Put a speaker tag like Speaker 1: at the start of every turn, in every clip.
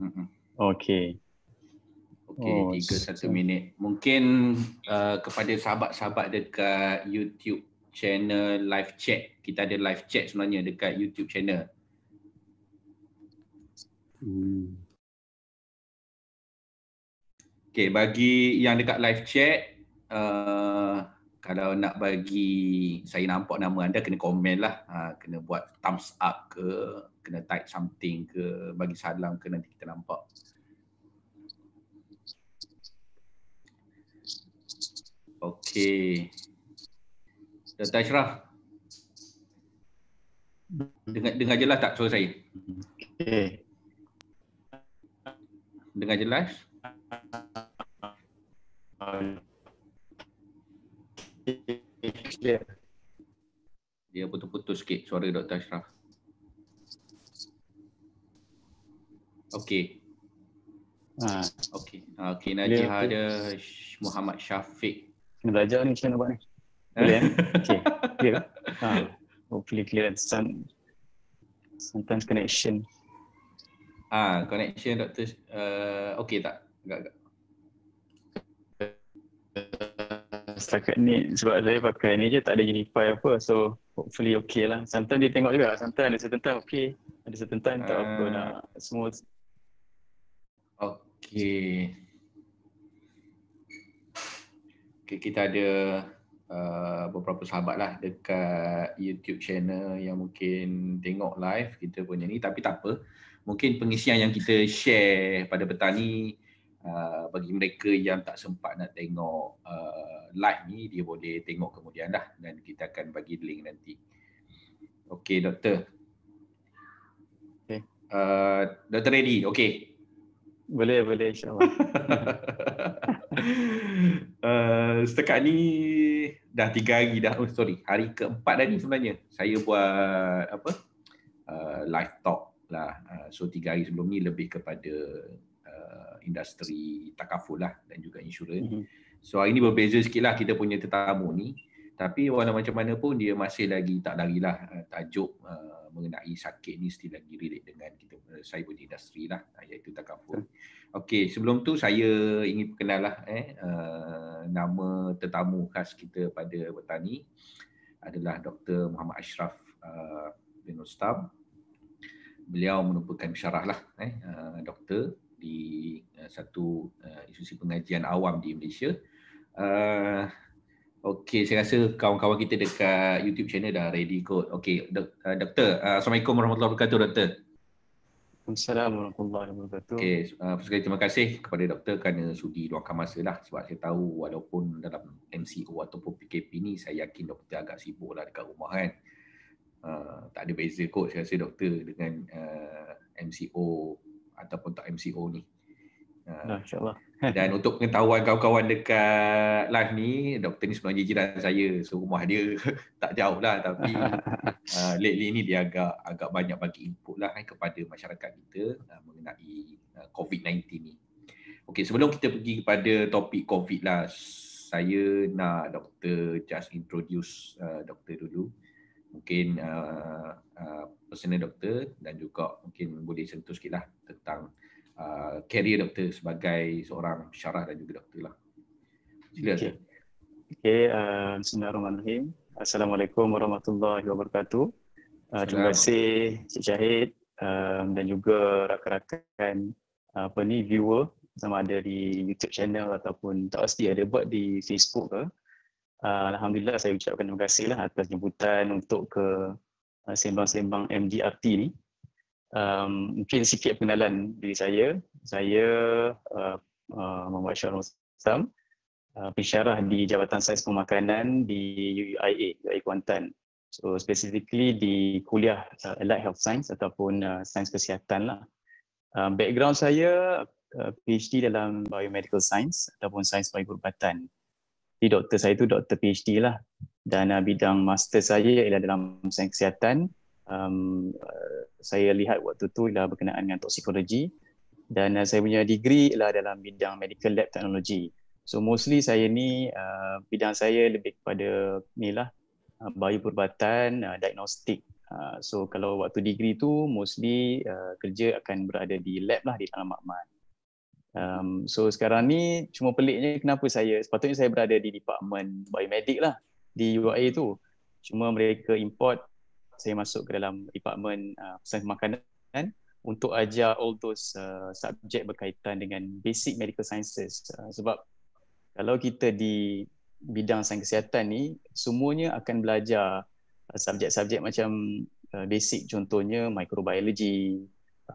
Speaker 1: Mm-hmm. Okey. Okey, oh, tiga satu minit.
Speaker 2: Mungkin uh, kepada sahabat-sahabat dekat YouTube channel live chat. Kita ada live chat sebenarnya dekat YouTube channel. Hmm. Okey, bagi yang dekat live chat, uh, kalau nak bagi saya nampak nama anda kena komen lah ha, kena buat thumbs up ke kena type something ke bagi salam ke nanti kita nampak Okay, Dr. Ashraf. Dengar, dengar jelas tak suara saya? Okey. Dengar jelas? clear. Dia putus-putus sikit suara Dr. Ashraf. Okey. Ha. Okey. Ha, okay. Najih ada Muhammad Syafiq. Kena belajar ni macam mana buat ni. Ha? Boleh kan? Okey. Clear. Ha. Hopefully
Speaker 1: clear. Some, sometimes connection.
Speaker 2: Ah, connection Dr. Uh, Okey tak? Agak-agak. setakat
Speaker 1: ni sebab saya pakai ni je tak ada unify apa so hopefully okay lah sometimes dia tengok juga sometimes ada certain time okay ada certain time uh, tak apa ah. nak smooth
Speaker 2: okay okay kita ada uh, beberapa sahabat lah dekat YouTube channel yang mungkin tengok live kita punya ni tapi tak apa mungkin pengisian yang kita share pada petang ni Ah, bagi mereka yang tak sempat nak tengok uh, live ni dia boleh tengok kemudian lah dan kita akan bagi link nanti. Okey doktor. Okey. Uh, doktor ready. Okey. Boleh boleh insyaallah. uh, setakat ni dah tiga hari dah oh, sorry hari keempat dah ni sebenarnya saya buat apa uh, live talk lah uh, so tiga hari sebelum ni lebih kepada uh, industri takaful lah dan juga insurans. Mhm. So hari ni berbeza sikit lah kita punya tetamu ni. Tapi wala macam mana pun dia masih lagi tak larilah uh, tajuk uh, mengenai sakit ni still lagi relate dengan kita uh, saya punya industri lah uh, iaitu takaful. Okey, sebelum tu saya ingin perkenalah eh uh, nama tetamu khas kita pada petani adalah Dr. Muhammad Ashraf uh, bin Ustab. Beliau merupakan syarah lah eh, uh, doktor di eh, satu eh, institusi pengajian awam di Malaysia. Uh, Okey, saya rasa kawan-kawan kita dekat YouTube channel dah ready kot. Okey, doktor. Assalamualaikum warahmatullahi wabarakatuh, doktor. Assalamualaikum warahmatullahi wabarakatuh. Okey, uh, sekali terima kasih kepada doktor kerana sudi luangkan masa lah. Sebab saya tahu walaupun dalam MCO ataupun PKP ni, saya yakin doktor agak sibuk lah dekat rumah kan. Uh, tak ada beza kot saya rasa doktor dengan uh, MCO ataupun tak MCO ni. Ha. Nah, Dan untuk pengetahuan kawan-kawan dekat live ni, doktor ni sebenarnya jiran saya. So rumah dia tak jauh lah tapi uh, lately ni dia agak agak banyak bagi input lah eh, kepada masyarakat kita uh, mengenai uh, COVID-19 ni. Okay, sebelum kita pergi kepada topik COVID lah, saya nak doktor just introduce uh, doktor dulu mungkin uh, uh, personal doktor dan juga mungkin boleh sentuh sikit lah tentang uh, career doktor sebagai seorang syarah dan juga doktor lah. Sila. Okay.
Speaker 1: Okay, uh, Bismillahirrahmanirrahim. Assalamualaikum warahmatullahi wabarakatuh. Uh, terima kasih Cik Syahid um, dan juga rakan-rakan uh, viewer sama ada di YouTube channel ataupun tak pasti ada buat di Facebook ke. Uh, Ah, Alhamdulillah saya ucapkan terima kasih lah atas jemputan untuk ke ah, sembang-sembang MDRT ni. Um, mungkin sikit pengenalan dari saya. Saya uh, uh, Muhammad Syarul Uh, pensyarah di Jabatan Sains Pemakanan di UIA, UIA Kuantan. So specifically di kuliah uh, Allied Health Science ataupun uh, Sains Kesihatan lah. Uh, background saya uh, PhD dalam Biomedical Science ataupun Sains Perubatan. Jadi doktor saya itu doktor PhD lah dan uh, bidang master saya ialah dalam sains kesihatan. Um, uh, saya lihat waktu tu ialah berkenaan dengan toksikologi dan uh, saya punya degree ialah dalam bidang medical lab technology. So mostly saya ni uh, bidang saya lebih kepada ni lah uh, bayu perubatan, uh, diagnostik. Uh, so kalau waktu degree tu mostly uh, kerja akan berada di lab lah di dalam makmal. Um, so sekarang ni cuma peliknya kenapa saya sepatutnya saya berada di departemen biomedik lah di UAE tu. Cuma mereka import saya masuk ke dalam departemen uh, pesan makanan untuk ajar all those uh, subjek berkaitan dengan basic medical sciences uh, sebab kalau kita di bidang sains kesihatan ni semuanya akan belajar uh, subjek-subjek macam uh, basic contohnya microbiology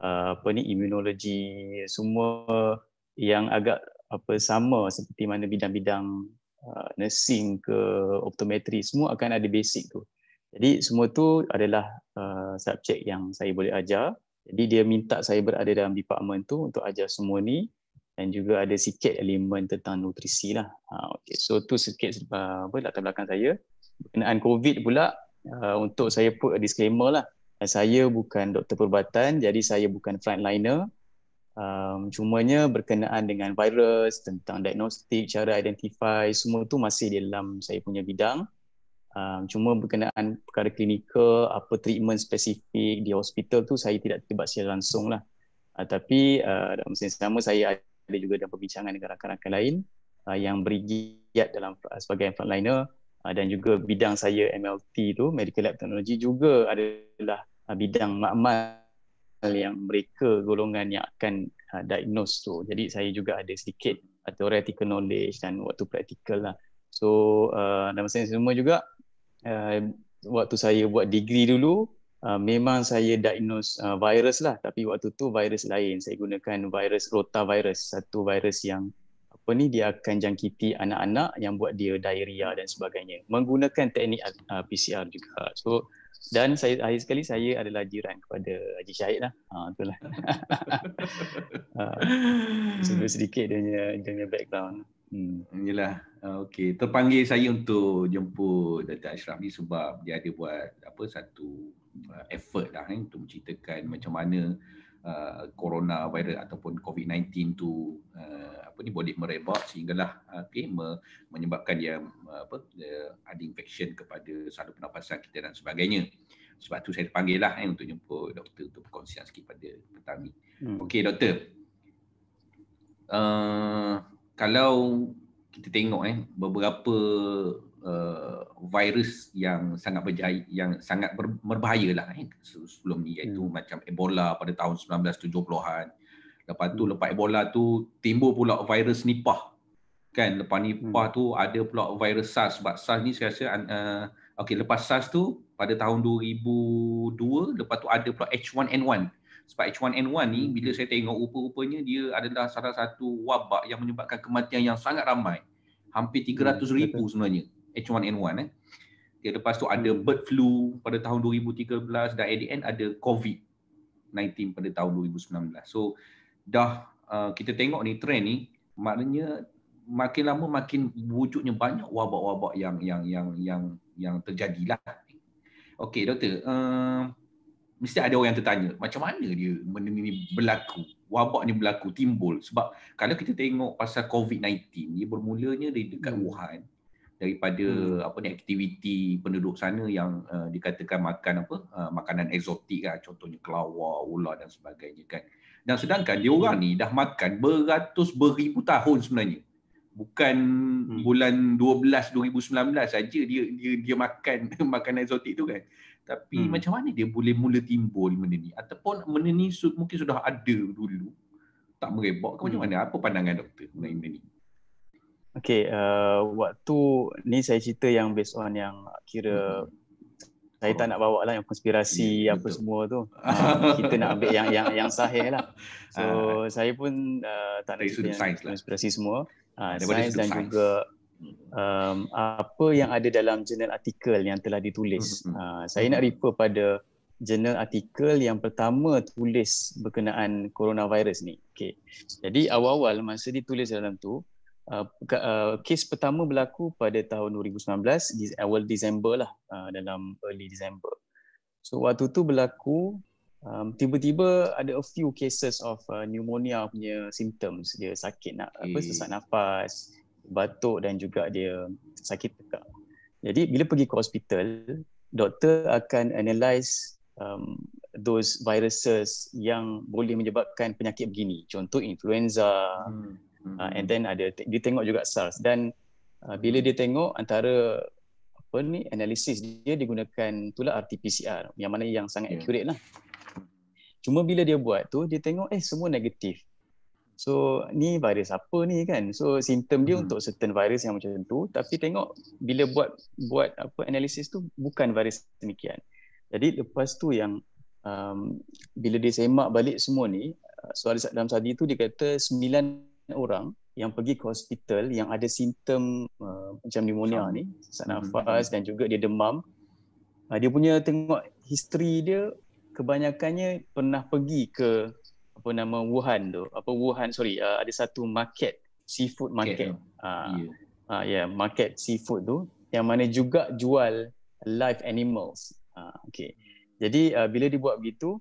Speaker 1: uh, apa ni immunology semua yang agak apa sama seperti mana bidang-bidang uh, nursing ke optometri semua akan ada basic tu. Jadi semua tu adalah uh, subjek yang saya boleh ajar. Jadi dia minta saya berada dalam department tu untuk ajar semua ni dan juga ada sikit elemen tentang nutrisi lah. Ha, okay. So tu sikit uh, apa, latar belakang saya. Kenaan COVID pula uh, untuk saya put a disclaimer lah. Saya bukan doktor perubatan, jadi saya bukan frontliner um cumanya berkenaan dengan virus tentang diagnostik cara identify semua tu masih dalam saya punya bidang um cuma berkenaan perkara klinikal apa treatment spesifik di hospital tu saya tidak terlibat secara langsung lah uh, tapi uh, dalam masa yang sama saya ada juga dalam perbincangan dengan rakan-rakan lain uh, yang bergiat dalam uh, sebagai frontliner uh, dan juga bidang saya MLT tu medical lab technology juga adalah uh, bidang makmal hal yang mereka golongan yang akan uh, diagnose tu. Jadi saya juga ada sedikit uh, theoretical knowledge dan waktu practical lah. So uh, dalam masa yang semua juga uh, waktu saya buat degree dulu Uh, memang saya diagnose uh, virus lah tapi waktu tu virus lain saya gunakan virus rotavirus satu virus yang apa ni dia akan jangkiti anak-anak yang buat dia diarrhea dan sebagainya menggunakan teknik uh, PCR juga. So dan saya akhir sekali saya adalah jiran kepada Haji Syahid lah. Ha itulah.
Speaker 2: Ah, Sebelum uh, sedikit dia punya, dia punya background. Hmm. Yalah. Uh, ah, okay. Terpanggil saya untuk jemput Datuk Ashraf ni sebab dia ada buat apa satu uh, effort lah eh, untuk menceritakan macam mana uh, corona virus ataupun covid-19 tu uh, apa ni boleh merebak sehinggalah uh, okey me- menyebabkan dia apa dia ada infection kepada saluran pernafasan kita dan sebagainya. Sebab tu saya dipanggil lah eh, untuk jumpa doktor untuk berkongsian sikit pada petang ni. Hmm. Okey doktor. Uh, kalau kita tengok eh beberapa Uh, virus yang sangat berjaya yang sangat berbahaya lah eh, sebelum ni iaitu hmm. macam Ebola pada tahun 1970-an. Lepas tu hmm. lepas Ebola tu timbul pula virus Nipah. Kan lepas Nipah hmm. tu ada pula virus SARS. Sebab SARS ni saya rasa uh, okey lepas SARS tu pada tahun 2002 lepas tu ada pula H1N1. Sebab H1N1 ni bila hmm. saya tengok rupa-rupanya dia adalah salah satu wabak yang menyebabkan kematian yang sangat ramai. Hampir 300 hmm, ribu sebenarnya. Hmm. H1N1 eh. Okay, lepas tu ada bird flu pada tahun 2013 dan at end ada COVID-19 pada tahun 2019. So dah uh, kita tengok ni trend ni maknanya makin lama makin wujudnya banyak wabak-wabak yang yang yang yang yang terjadilah. Okey doktor, uh, mesti ada orang yang tertanya macam mana dia benda ni berlaku? Wabak ni berlaku timbul sebab kalau kita tengok pasal COVID-19 ni bermulanya dari dekat hmm. Wuhan, hmm daripada hmm. apa ni aktiviti penduduk sana yang uh, dikatakan makan apa uh, makanan eksotik kan contohnya kelawar ular dan sebagainya kan dan sedangkan hmm. diorang ni dah makan beratus beribu tahun sebenarnya bukan hmm. bulan 12 2019 saja dia dia dia makan makanan eksotik tu kan tapi hmm. macam mana dia boleh mula timbul benda ni ataupun benda ni mungkin sudah ada dulu tak merebak ke hmm. macam mana apa pandangan doktor mengenai benda ni
Speaker 1: Okay, uh, waktu ni saya cerita yang based on yang kira hmm. saya tak nak bawa lah yang konspirasi hmm, apa betul. semua tu. Uh, kita nak ambil yang yang yang sahih lah. So uh, saya pun uh, tak nak cerita yang science lah. konspirasi semua. Uh, ah, sains dan science. juga um, apa yang ada dalam jurnal artikel yang telah ditulis. Hmm. Uh, saya nak mm-hmm. refer pada jurnal artikel yang pertama tulis berkenaan coronavirus ni. Okay. Jadi awal-awal masa ditulis dalam tu, uh, uh, kes pertama berlaku pada tahun 2019 di awal Disember lah uh, dalam early Disember. So waktu tu berlaku um, tiba-tiba ada a few cases of uh, pneumonia punya symptoms dia sakit nak okay. apa sesak nafas, batuk dan juga dia sakit tekak. Jadi bila pergi ke hospital, doktor akan analyse um, those viruses yang boleh menyebabkan penyakit begini. Contoh influenza, hmm. Uh, and hmm. then ada dia tengok juga SARS dan uh, bila dia tengok antara apa ni analisis dia digunakan itulah RT-PCR yang mana yang sangat yeah. accurate lah. Cuma bila dia buat tu dia tengok eh semua negatif. So ni virus apa ni kan? So simptom dia hmm. untuk certain virus yang macam tu tapi tengok bila buat buat apa analisis tu bukan virus demikian. Jadi lepas tu yang um, bila dia semak balik semua ni ah, soal dalam sadi tu dia kata orang yang pergi ke hospital yang ada simptom uh, macam pneumonia ni sesak hmm. nafas hmm. dan juga dia demam uh, dia punya tengok history dia kebanyakannya pernah pergi ke apa nama Wuhan tu apa Wuhan sorry uh, ada satu market seafood market ah ya. ah ya market seafood tu yang mana juga jual live animals uh, ah, okey jadi uh, bila dibuat begitu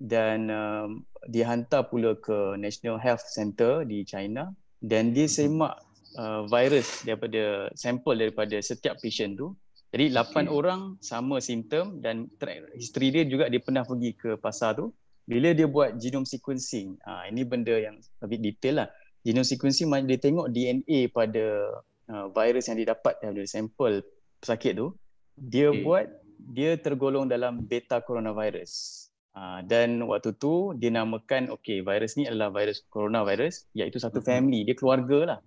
Speaker 1: dan um, dihantar pula ke National Health Center di China dan dia mhm. semak uh, virus daripada sampel daripada setiap patient tu jadi 8 okay. orang sama simptom dan history dia juga dia pernah pergi ke pasar tu bila dia buat genome sequencing uh, ini benda yang lebih detail lah genome sequencing dia tengok DNA pada uh, virus yang didapat daripada sampel pesakit tu dia okay. buat dia tergolong dalam beta coronavirus Ah, dan waktu tu dinamakan okey virus ni adalah virus coronavirus iaitu satu family dia keluarga lah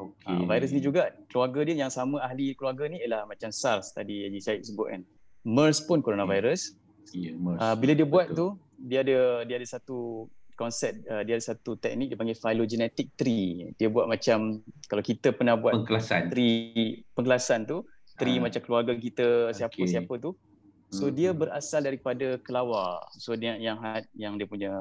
Speaker 1: Okay. uh, virus ni juga keluarga dia yang sama ahli keluarga ni ialah macam SARS tadi yang Syed sebut kan MERS pun coronavirus ya yeah, MERS uh, bila dia buat Betul. tu dia ada dia ada satu konsep uh, dia ada satu teknik dia panggil phylogenetic tree dia buat macam kalau kita pernah buat pengkelasan tree pengkelasan tu tree ha. macam keluarga kita siapa-siapa okay. siapa tu So hmm. dia hmm. berasal daripada kelawar. So dia yang yang dia punya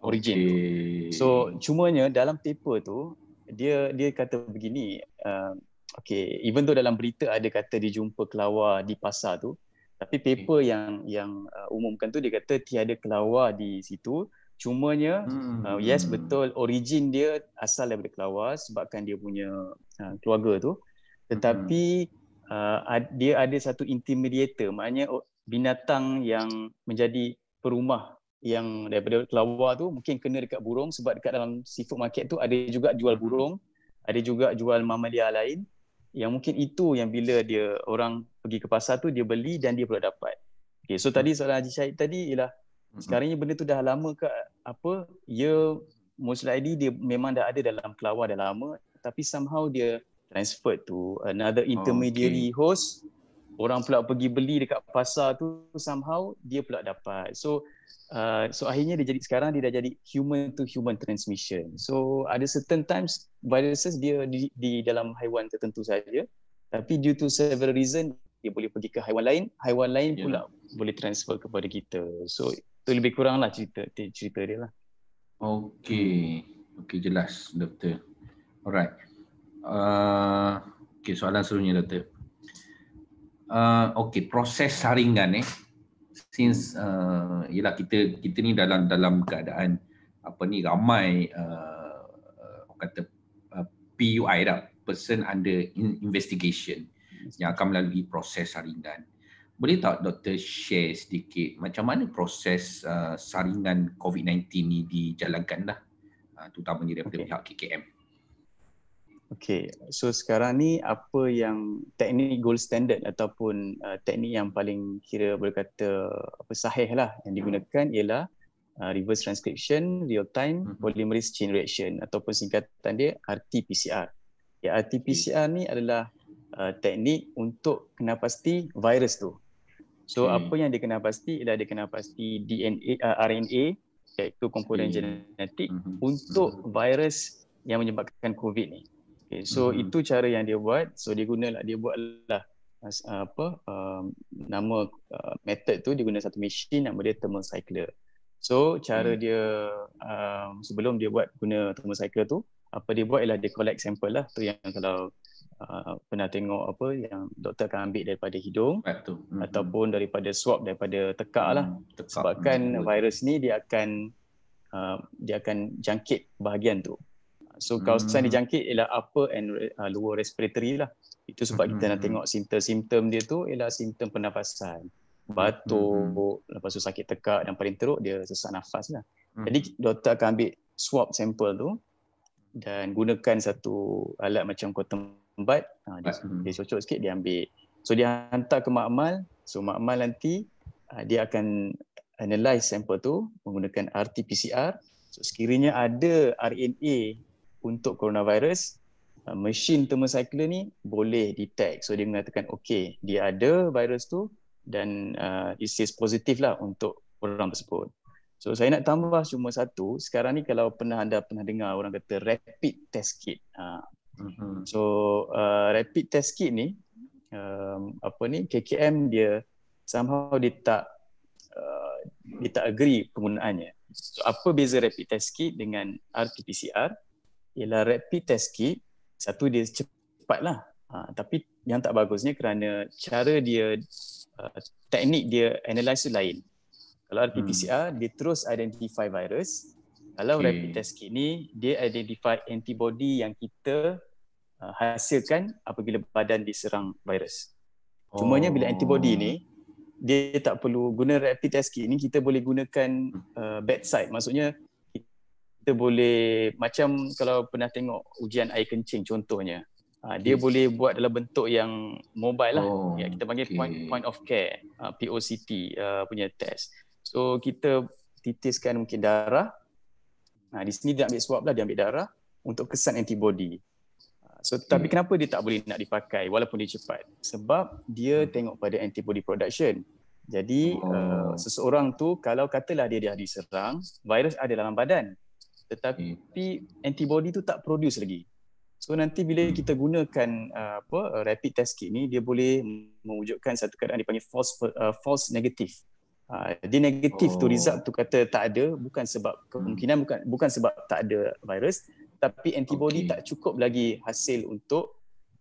Speaker 1: origin. Okay. So cumanya dalam paper tu dia dia kata begini uh, okay even tu dalam berita ada kata dia jumpa kelawar di pasar tu tapi paper okay. yang yang uh, umumkan tu dia kata tiada kelawar di situ cumanya hmm. uh, yes betul origin dia asal daripada kelawar sebabkan dia punya uh, keluarga tu hmm. tetapi hmm. uh, dia ada satu intermediator maknanya binatang yang menjadi perumah yang daripada kelawar tu mungkin kena dekat burung sebab dekat dalam seafood market tu ada juga jual burung, ada juga jual mamalia lain yang mungkin itu yang bila dia orang pergi ke pasar tu dia beli dan dia pula dapat. Okay, so tadi soalan Haji Syahid tadi ialah sekarang ni benda tu dah lama ke apa? Ya most likely dia memang dah ada dalam kelawar dah lama tapi somehow dia transfer to another intermediary oh, okay. host orang pula pergi beli dekat pasar tu somehow dia pula dapat so uh, so akhirnya dia jadi sekarang dia dah jadi human to human transmission so ada certain times viruses dia di, di dalam haiwan tertentu saja tapi due to several reason dia boleh pergi ke haiwan lain haiwan lain pula boleh transfer kepada kita so tu lebih kuranglah cerita cerita dia lah
Speaker 2: Okay, okay jelas doktor alright uh, okey soalan selanjutnya doktor Ah, Okey, proses saringan eh since uh, ah, yalah kita kita ni dalam dalam keadaan apa ni ramai uh, kata uh, PUI dah person under investigation yang akan melalui proses saringan. Boleh tak doktor share sedikit macam mana proses uh, saringan COVID-19 ni dijalankan dah uh, terutamanya daripada okay. pihak KKM? Okay,
Speaker 1: so sekarang ni apa yang teknik gold standard ataupun uh, teknik yang paling kira boleh kata apa sahih lah yang digunakan ialah uh, reverse transcription real time mhm. polymerase chain reaction ataupun singkatan dia RT-PCR. Ya, RT-PCR ni adalah uh, teknik untuk kena pasti virus tu. So hmm. apa yang dia kena pasti ialah dia kena pasti DNA uh, RNA iaitu komponen hmm. genetik hmm. untuk mhm. virus yang menyebabkan COVID ni. Okay, so mm-hmm. itu cara yang dia buat. So dia gunalah dia buatlah uh, apa uh, nama uh, method tu dia guna satu mesin nama dia thermal cycler. So cara mm. dia uh, sebelum dia buat guna thermal cycler tu apa dia buat ialah dia collect sampel lah tu yang kalau uh, pernah tengok apa yang doktor akan ambil daripada hidung Mm-hmm. ataupun daripada swab daripada tekak mm, lah tekak. sebabkan mm. virus ni dia akan uh, dia akan jangkit bahagian tu So kawasan hmm. dijangkit ialah upper and uh, lower respiratory lah. Itu sebab hmm. kita nak hmm. tengok simptom-simptom dia tu ialah simptom pernafasan. Batuk, hmm. lepas tu sakit tekak dan paling teruk dia sesak nafas lah. Hmm. Jadi doktor akan ambil swab sampel tu dan gunakan satu alat macam cotton bud. Ha, dia, hmm. dia cocok sikit, dia ambil. So dia hantar ke makmal. So makmal nanti uh, dia akan analyze sampel tu menggunakan RT-PCR. So, sekiranya ada RNA untuk coronavirus uh, mesin thermocycler ni boleh detect so dia mengatakan okay, dia ada virus tu dan uh, it says positif lah untuk orang tersebut so saya nak tambah cuma satu sekarang ni kalau pernah anda pernah dengar orang kata rapid test kit uh, so uh, rapid test kit ni um, apa ni KKM dia somehow dia tak uh, dia tak agree penggunaannya so apa beza rapid test kit dengan RT-PCR ialah rapid test kit. Satu dia cepat lah. Ha, tapi yang tak bagusnya kerana cara dia, uh, teknik dia analyse lain. Kalau RT-PCR, hmm. dia terus identify virus. Kalau okay. rapid test kit ni, dia identify antibody yang kita uh, hasilkan apabila badan diserang virus. Cumanya oh. bila antibody ni, oh. dia tak perlu guna rapid test kit ni, kita boleh gunakan hmm. uh, bedside. Maksudnya, kita boleh macam kalau pernah tengok ujian air kencing contohnya okay. Ha, dia boleh buat dalam bentuk yang mobile lah oh, ya kita panggil okay. point point of care ha, POCT uh, punya test so kita titiskan mungkin darah nah ha, di sini dia ambil swab lah dia ambil darah untuk kesan antibody so okay. tapi hmm. kenapa dia tak boleh nak dipakai walaupun dia cepat sebab dia hmm. tengok pada antibody production jadi oh. uh, seseorang tu kalau katalah dia dah diserang virus ada dalam badan tetapi hmm. antibody tu tak produce lagi. So nanti bila hmm. kita gunakan uh, apa uh, rapid test kit ni dia boleh mewujudkan satu keadaan dipanggil false uh, false negative. Uh, dia negatif oh. tu result tu kata tak ada bukan sebab kemungkinan hmm. bukan bukan sebab tak ada virus tapi antibody okay. tak cukup lagi hasil untuk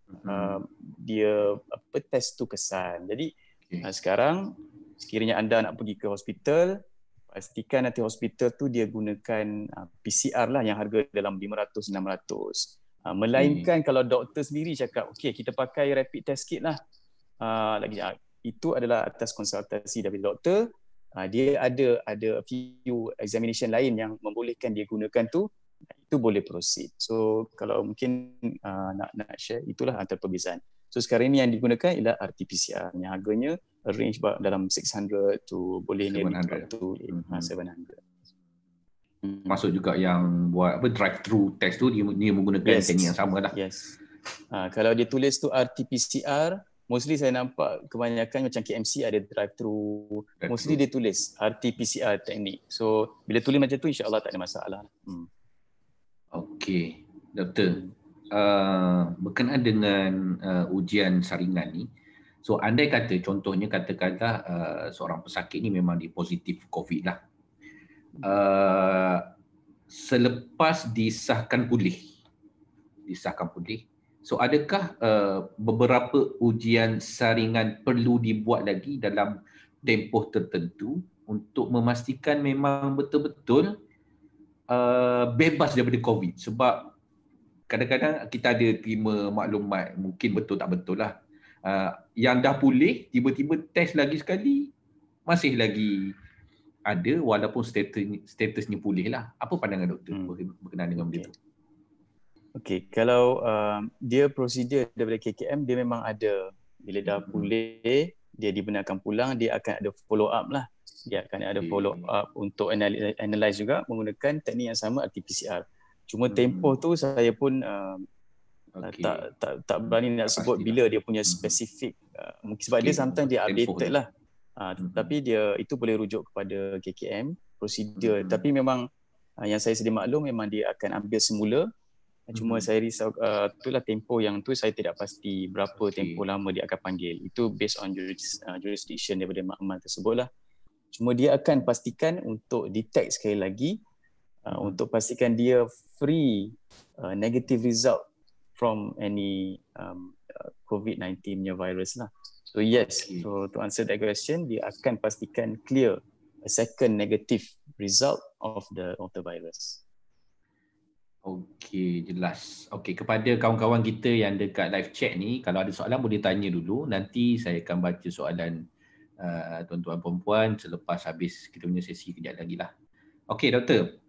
Speaker 1: hmm. uh, hmm. dia apa test tu kesan. Jadi okay. uh, sekarang sekiranya anda nak pergi ke hospital pastikan nanti hospital tu dia gunakan uh, ah, PCR lah yang harga dalam 500 600 uh, melainkan hmm. kalau doktor sendiri cakap okey kita pakai rapid test kit lah uh, lagi uh, itu adalah atas konsultasi daripada doktor uh, dia ada ada few examination lain yang membolehkan dia gunakan tu itu boleh proceed so kalau mungkin uh, nak nak share itulah antara perbezaan So sekarang ni yang digunakan ialah RT-PCR yang harganya range dalam 600 tu boleh ni
Speaker 2: 700. Tu, hmm 700 hmm. masuk juga yang buat apa drive through test tu dia, dia menggunakan yes. teknik yang sama lah. Yes. Ha, kalau dia tulis tu RT-PCR,
Speaker 1: mostly saya nampak kebanyakan macam KMC ada drive through. Mostly dia tulis RT-PCR teknik. So bila tulis macam tu insya-Allah tak ada masalah.
Speaker 2: Hmm. Okey, doktor. Uh, berkenaan dengan uh, ujian saringan ni so andai kata contohnya kata uh, seorang pesakit ni memang dia positif covid lah uh, selepas disahkan pulih disahkan pulih so adakah uh, beberapa ujian saringan perlu dibuat lagi dalam tempoh tertentu untuk memastikan memang betul-betul uh, bebas daripada covid sebab kadang-kadang kita ada terima maklumat mungkin betul tak betul lah. Uh, yang dah pulih tiba-tiba test lagi sekali masih lagi ada walaupun status statusnya pulih lah. Apa pandangan doktor hmm. berkenaan dengan benda okay. tu? Okey, kalau uh, dia prosedur daripada KKM dia memang
Speaker 1: ada bila dah hmm. pulih dia dibenarkan pulang dia akan ada follow up lah. Dia akan ada follow up untuk analyze juga menggunakan teknik yang sama RT-PCR. Uh, cuma hmm. tempoh tu saya pun uh, uh okay. tak tak tak berani nak sebut Pastilah. bila lah. dia punya spesifik hmm. uh, sebab okay. dia sometimes dia updated tempoh lah uh, hmm. tapi dia itu boleh rujuk kepada KKM prosedur hmm. tapi memang uh, yang saya sedia maklum memang dia akan ambil semula cuma hmm. saya risau uh, itulah tempoh yang tu saya tidak pasti berapa okay. tempoh lama dia akan panggil itu based on juris, uh, jurisdiction daripada makmal tersebutlah cuma dia akan pastikan untuk detect sekali lagi Uh, untuk pastikan dia free uh, negative result from any um, uh, COVID-19 punya virus lah. So yes, so to answer that question, dia akan pastikan clear
Speaker 2: a second negative result of the of the virus. Okey, jelas. Okay, kepada kawan-kawan kita yang dekat live chat ni, kalau ada soalan boleh tanya dulu. Nanti saya akan baca soalan uh, tuan-tuan perempuan selepas habis kita punya sesi kejap lagi lah. Okay, doktor.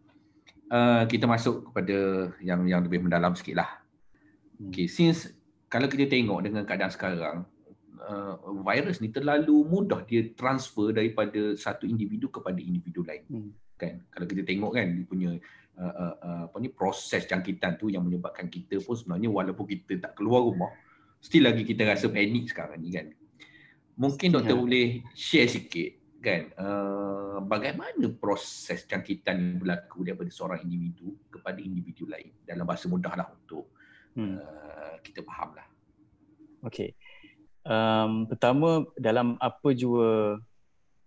Speaker 2: Uh, kita masuk kepada yang yang lebih mendalam sikitlah. Hmm. Okay, since kalau kita tengok dengan keadaan sekarang, Uh, virus ni terlalu mudah dia transfer daripada satu individu kepada individu lain hmm. kan kalau kita tengok kan dia punya uh, uh, apa ni proses jangkitan tu yang menyebabkan kita pun sebenarnya walaupun kita tak keluar rumah still lagi kita rasa panik sekarang ni kan mungkin Sehat. doktor ya. boleh share sikit kan uh, bagaimana proses jangkitan yang berlaku daripada seorang individu kepada individu lain dalam bahasa mudahlah untuk hmm. Eh, kita fahamlah. Okey.
Speaker 1: Um, pertama dalam apa jua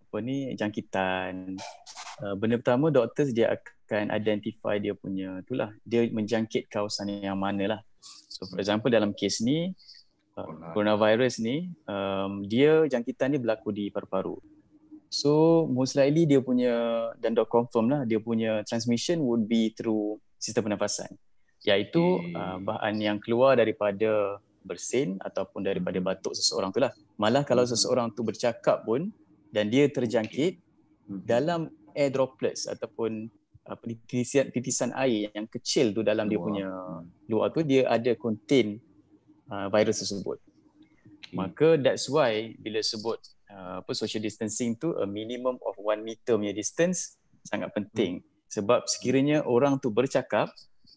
Speaker 1: apa ni jangkitan uh, benda pertama doktor dia akan identify dia punya itulah dia menjangkit kawasan yang manalah. So for example dalam kes ni coronavirus ni um, dia jangkitan dia berlaku di paru-paru. So most likely dia punya dan dah confirm lah dia punya transmission would be through sistem pernafasan. Iaitu okay. uh, bahan yang keluar daripada bersin ataupun daripada hmm. batuk seseorang tu lah. Malah kalau hmm. seseorang tu bercakap pun dan dia terjangkit hmm. dalam air droplets ataupun apa uh, titisan, titisan air yang kecil tu dalam luar. dia punya hmm. luar tu dia ada contain uh, virus tersebut. Okay. Maka that's why bila sebut Uh, apa social distancing tu a minimum of one meter punya distance sangat penting sebab sekiranya orang tu bercakap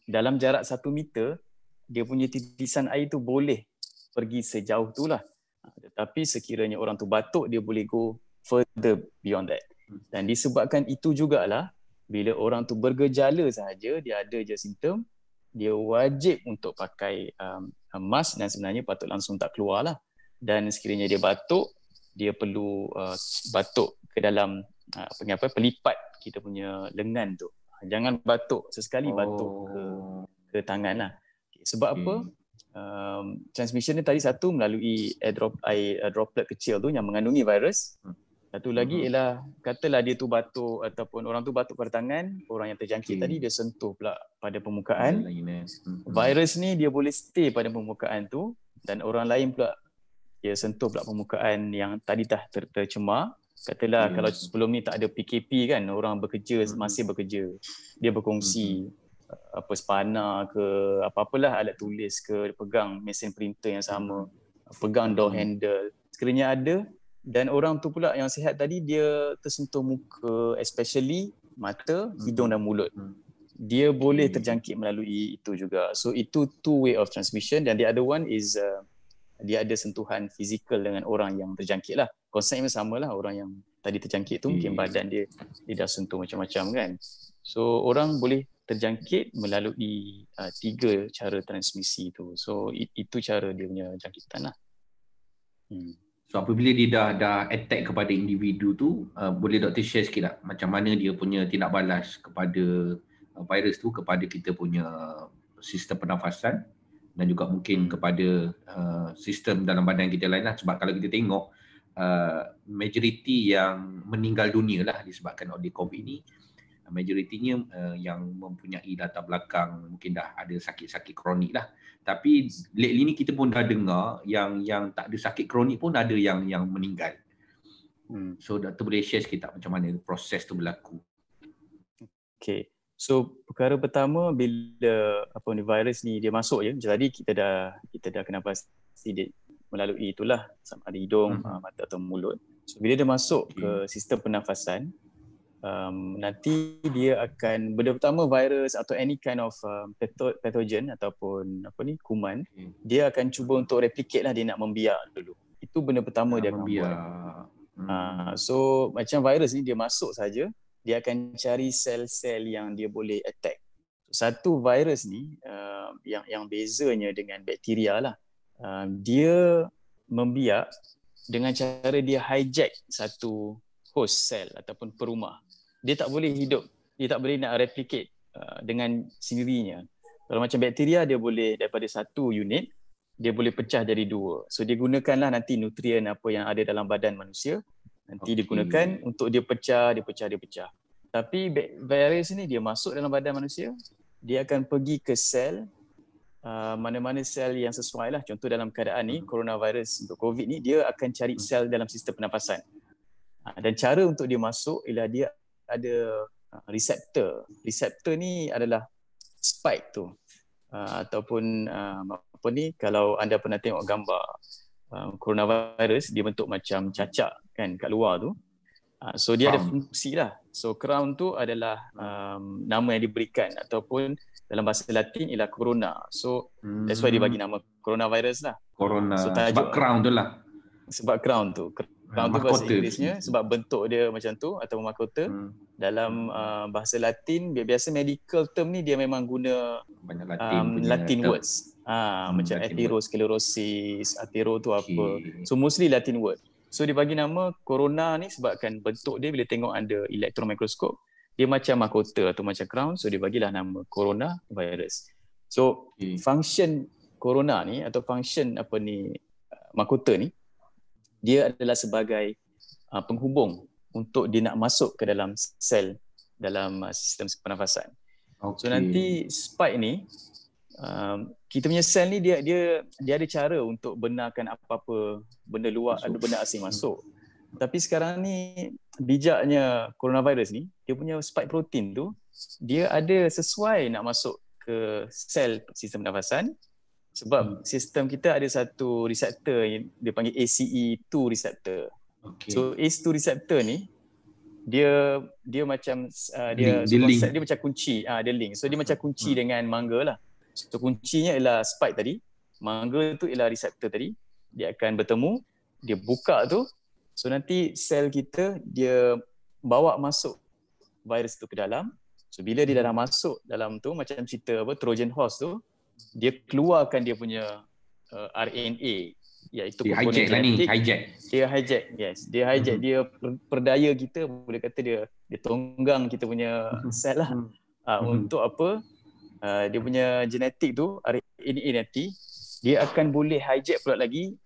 Speaker 1: dalam jarak satu meter dia punya titisan air tu boleh pergi sejauh tu lah uh, tetapi sekiranya orang tu batuk dia boleh go further beyond that dan disebabkan itu jugalah bila orang tu bergejala sahaja dia ada je simptom dia wajib untuk pakai um, mask dan sebenarnya patut langsung tak keluar lah dan sekiranya dia batuk dia perlu uh, batuk ke dalam uh, apa uh, apa pelipat kita punya lengan tu jangan batuk sesekali oh. batuk ke oh. ke tangan lah okay. sebab hmm. apa um, transmission ni tadi satu melalui air drop uh, air droplet kecil tu yang mengandungi virus hmm. satu lagi hmm. ialah katalah dia tu batuk ataupun orang tu batuk pada tangan orang yang terjangkit okay. Hmm. tadi dia sentuh pula pada permukaan eh. virus ni dia boleh stay pada permukaan tu dan orang lain pula Ya sentuh pula permukaan yang tadi dah ter- tercemar katalah yes. Hmm. kalau sebelum ni tak ada PKP kan orang bekerja hmm masih bekerja dia berkongsi hmm apa sepana ke apa-apalah alat tulis ke pegang mesin printer yang sama hmm pegang door hmm. handle sekiranya ada dan orang tu pula yang sihat tadi dia tersentuh muka especially mata hmm. hidung dan mulut hmm dia boleh terjangkit melalui itu juga. So itu two way of transmission dan the other one is uh, dia ada sentuhan fizikal dengan orang yang terjangkit lah. Konsep yang sama lah orang yang tadi terjangkit tu mungkin badan dia dia dah sentuh macam-macam kan. So orang boleh terjangkit melalui uh, tiga cara transmisi tu. So it, itu cara dia punya jangkitan
Speaker 2: lah. Hmm. So apabila dia dah, dah attack kepada individu tu, uh, boleh doktor share sikit tak macam mana dia punya tindak balas kepada uh, virus tu kepada kita punya sistem pernafasan dan juga mungkin kepada uh, sistem dalam badan kita lainlah sebab kalau kita tengok uh, majoriti yang meninggal dunia lah disebabkan oleh COVID ini majoritinya uh, yang mempunyai latar belakang mungkin dah ada sakit-sakit kronik lah tapi lately ni kita pun dah dengar yang yang tak ada sakit kronik pun ada yang yang meninggal hmm. so doktor boleh share sikit tak macam mana proses tu berlaku Okay. So perkara pertama bila
Speaker 1: apa ni virus ni dia masuk ya. Macam tadi kita dah kita dah kena pasti dia melalui itulah sama ada hidung, uh-huh. mata atau mulut. So bila dia masuk okay. ke sistem pernafasan um, nanti dia akan benda pertama virus atau any kind of um, pathogen ataupun apa ni kuman okay. Hmm. dia akan cuba untuk replicate lah dia nak membiak dulu. Itu benda pertama nak dia akan membiak. buat. Hmm. Uh, so macam virus ni dia masuk saja dia akan cari sel-sel yang dia boleh attack. Satu virus ni uh, yang yang bezanya dengan bakteria lah, uh, dia membiak dengan cara dia hijack satu host sel ataupun perumah. Dia tak boleh hidup, dia tak boleh nak replicate uh, dengan sendirinya. Kalau macam bakteria dia boleh daripada satu unit, dia boleh pecah jadi dua. So dia gunakanlah nanti nutrien apa yang ada dalam badan manusia Nanti okay. dia gunakan untuk dia pecah, dia pecah, dia pecah. Tapi virus ni dia masuk dalam badan manusia, dia akan pergi ke sel, uh, mana-mana sel yang sesuai lah. Contoh dalam keadaan ni, hmm. coronavirus untuk COVID ni, dia akan cari hmm. sel dalam sistem pernafasan. Uh, dan cara untuk dia masuk ialah dia ada ah, reseptor. Reseptor ni adalah spike tu. Uh, ataupun uh, apa ni, kalau anda pernah tengok gambar, Uh, coronavirus dia bentuk macam cacak kan kat luar tu. Ah, so dia crown. ada fungsi lah. So crown tu adalah um, nama yang diberikan ataupun dalam bahasa Latin ialah corona. So hmm. that's why dia bagi nama coronavirus lah.
Speaker 2: Corona. So, tajuk, sebab crown tu
Speaker 1: lah. Sebab crown tu. Crown tu bahasa Inggerisnya sebab bentuk dia macam tu atau mahkota. Hmm. Dalam uh, bahasa Latin biasa medical term ni dia memang guna banyak Latin, um, Latin term. words. Ah ha, hmm, macam atherosclerosis, atero tu apa. So mostly Latin word. So dia bagi nama corona ni sebabkan bentuk dia bila tengok under elektron mikroskop dia macam mahkota atau macam crown so dia bagilah nama corona virus. So okay. Hmm. function corona ni atau function apa ni uh, mahkota ni dia adalah sebagai uh, penghubung untuk dia nak masuk ke dalam sel dalam uh, sistem pernafasan. Okay. So nanti spike ni um, kita punya sel ni dia dia dia ada cara untuk benarkan apa-apa benda luar ada benda asing hmm. masuk. Tapi sekarang ni bijaknya coronavirus ni dia punya spike protein tu dia ada sesuai nak masuk ke sel sistem nafasan sebab hmm. sistem kita ada satu reseptor yang dia panggil ACE2 reseptor. Okay. So ACE2 reseptor ni dia dia macam uh, dia dia, dia macam kunci ah uh, dia link. So dia macam kunci hmm. dengan mangga lah. So kuncinya ialah spike tadi. Mangga tu ialah reseptor tadi. Dia akan bertemu, dia buka tu. So nanti sel kita dia bawa masuk virus tu ke dalam. So bila dia dah masuk dalam tu macam cerita apa Trojan horse tu, dia keluarkan dia punya uh, RNA iaitu dia hijack genetik. lah ni, hijack. Dia hijack, yes. Dia hijack, uh-huh. dia perdaya kita boleh kata dia dia tonggang kita punya uh sel lah. Uh-huh. Uh, untuk apa? uh, dia punya genetik tu ini nanti dia akan boleh hijack pula lagi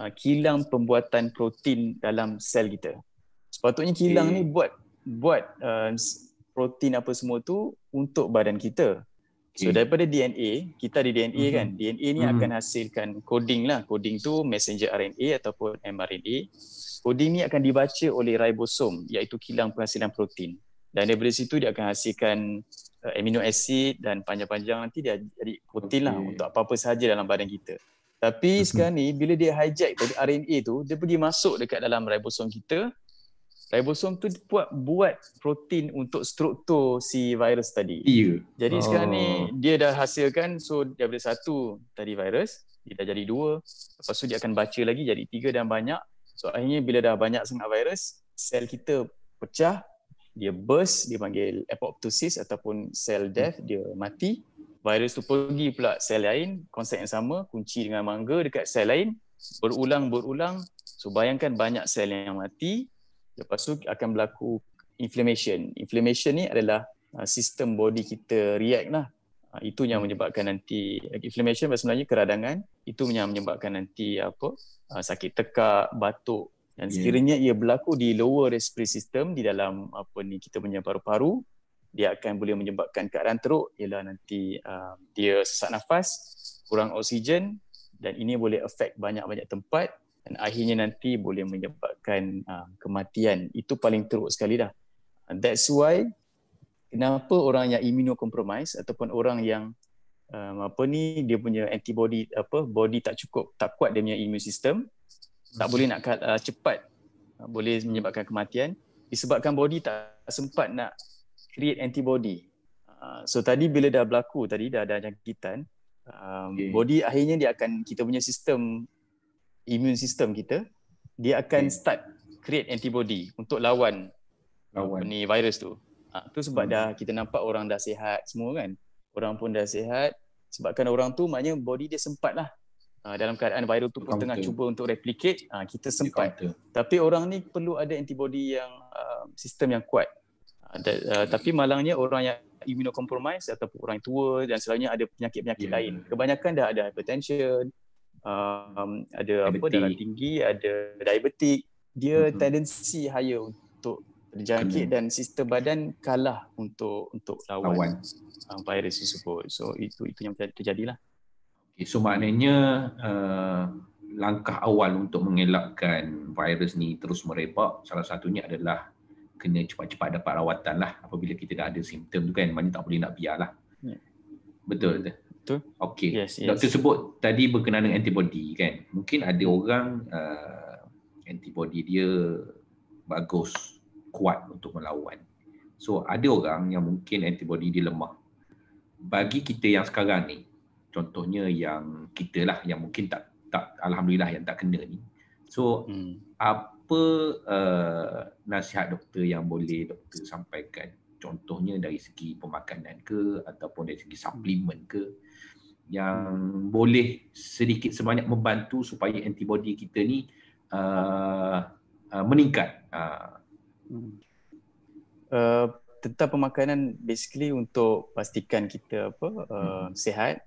Speaker 1: uh, kilang pembuatan protein dalam sel kita. Sepatutnya kilang okay. ni buat buat uh, protein apa semua tu untuk badan kita. Okay. So daripada DNA, kita di DNA mm-hmm. kan. DNA ni mm-hmm. akan hasilkan coding lah. Coding tu messenger RNA ataupun mRNA. Coding ni akan dibaca oleh ribosom iaitu kilang penghasilan protein. Dan daripada situ dia akan hasilkan Uh, amino acid dan panjang-panjang nanti dia jadi protein okay. lah untuk apa-apa sahaja dalam badan kita. Tapi mm-hmm. sekarang ni bila dia hijack tadi RNA tu, dia pergi masuk dekat dalam ribosom kita. Ribosom tu buat buat protein untuk struktur si virus tadi. Yeah. Jadi oh. sekarang ni dia dah hasilkan so dia daripada satu tadi virus, dia dah jadi dua. Lepas tu dia akan baca lagi jadi tiga dan banyak. So akhirnya bila dah banyak sangat virus, sel kita pecah dia burst dia panggil apoptosis ataupun sel death hmm. dia mati virus tu pergi pula sel lain konsep yang sama kunci dengan mangga dekat sel lain berulang berulang so bayangkan banyak sel yang mati lepas tu akan berlaku inflammation inflammation ni adalah uh, sistem body kita react lah uh, itu yang hmm. menyebabkan nanti inflammation sebenarnya keradangan itu yang menyebabkan nanti apa uh, sakit tekak batuk dan ya. sekiranya yeah. ia berlaku di lower respiratory system di dalam apa ni kita punya paru-paru dia akan boleh menyebabkan keadaan teruk ialah nanti um, dia sesak nafas kurang oksigen dan ini boleh affect banyak-banyak tempat dan akhirnya nanti boleh menyebabkan um, kematian itu paling teruk sekali dah And that's why kenapa orang yang immunocompromised ataupun orang yang um, apa ni dia punya antibody apa body tak cukup tak kuat dia punya immune system tak hmm. boleh nak uh, cepat uh, boleh menyebabkan kematian disebabkan body tak sempat nak create antibody uh, so tadi bila dah berlaku tadi dah ada jangkitan um, okay. body akhirnya dia akan kita punya sistem imun sistem kita dia akan okay. start create antibody untuk lawan lawan ni virus tu uh, tu sebab hmm. dah kita nampak orang dah sihat semua kan orang pun dah sihat sebabkan orang tu maknanya body dia sempat lah. Ah, dalam keadaan viral tu pun counter. tengah cuba untuk replicate uh, kita sempat tapi orang ni perlu ada antibody yang uh, sistem yang kuat uh, tapi malangnya orang yang immunocompromised ataupun orang tua dan selainnya ada penyakit-penyakit yeah. lain kebanyakan dah ada hypertension um, ada diabetic. apa darah tinggi ada diabetik dia mm-hmm. tendensi higher untuk terjangkit dan sistem badan kalah untuk untuk lawan, lawan. Uh, virus tersebut so itu
Speaker 2: itu yang terjadilah Okay, so maknanya uh, langkah awal untuk mengelakkan virus ni terus merebak salah satunya adalah kena cepat-cepat dapat rawatan lah apabila kita dah ada simptom tu kan mana tak boleh nak biar lah. Yeah. Betul tak? Betul. Okay. Yes, yes. Doktor sebut tadi berkenaan dengan antibody kan. Mungkin ada orang uh, antibody dia bagus, kuat untuk melawan. So ada orang yang mungkin antibody dia lemah. Bagi kita yang sekarang ni, contohnya yang kita lah yang mungkin tak tak alhamdulillah yang tak kena ni so hmm. apa uh, nasihat doktor yang boleh doktor sampaikan contohnya dari segi pemakanan ke ataupun dari segi suplemen ke yang hmm. boleh sedikit sebanyak membantu supaya antibodi kita ni uh, uh, meningkat uh. Hmm.
Speaker 1: Uh, tentang pemakanan basically untuk pastikan kita apa uh, hmm. sihat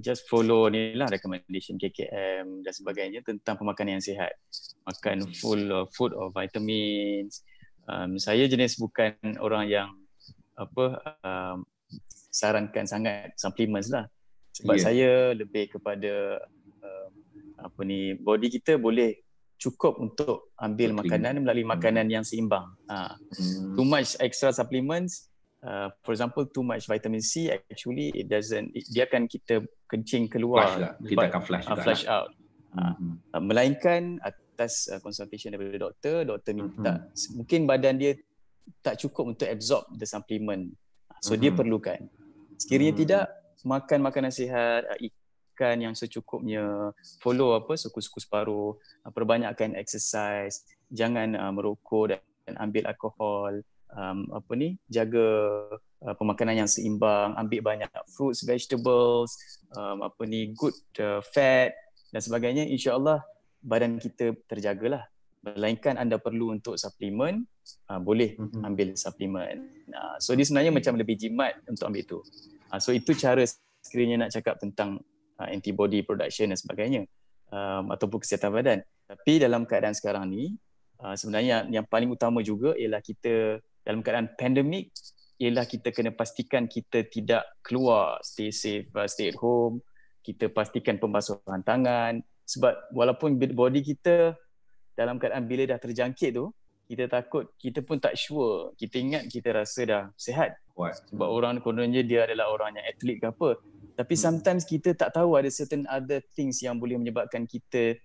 Speaker 1: just follow ni lah recommendation KKM dan sebagainya tentang pemakanan yang sihat. Makan full of food or vitamins. Um, saya jenis bukan orang yang apa um, sarankan sangat supplements lah. Sebab yeah. saya lebih kepada um, apa ni body kita boleh cukup untuk ambil makanan melalui makanan yang seimbang. Ha. Too much extra supplements uh, for example too much vitamin C actually it doesn't it, dia akan kita kencing keluar flush lah. kita but, akan flush, uh, flush lah. out uh, mm-hmm. uh, melainkan atas uh, consultation daripada doktor doktor minta mm-hmm. mungkin badan dia tak cukup untuk absorb the supplement uh, so mm-hmm. dia perlukan sekiranya mm-hmm. tidak makan makanan sihat uh, ikan yang secukupnya follow apa suku-suku separuh uh, perbanyakkan exercise jangan uh, merokok dan ambil alkohol um, apa ni jaga uh, pemakanan yang seimbang ambil banyak fruits vegetables um, apa ni good uh, fat dan sebagainya insyaallah badan kita terjagalah melainkan anda perlu untuk suplemen uh, boleh mm-hmm. ambil suplemen uh, so dia sebenarnya macam lebih jimat untuk ambil itu uh, so itu cara sekiranya nak cakap tentang uh, antibody production dan sebagainya um, ataupun kesihatan badan tapi dalam keadaan sekarang ni uh, sebenarnya yang paling utama juga ialah kita dalam keadaan pandemik ialah kita kena pastikan kita tidak keluar stay safe uh, stay at home kita pastikan pembasuhan tangan sebab walaupun body kita dalam keadaan bila dah terjangkit tu kita takut kita pun tak sure kita ingat kita rasa dah sehat. What? sebab orang kononnya dia adalah orang yang atlet ke apa tapi hmm. sometimes kita tak tahu ada certain other things yang boleh menyebabkan kita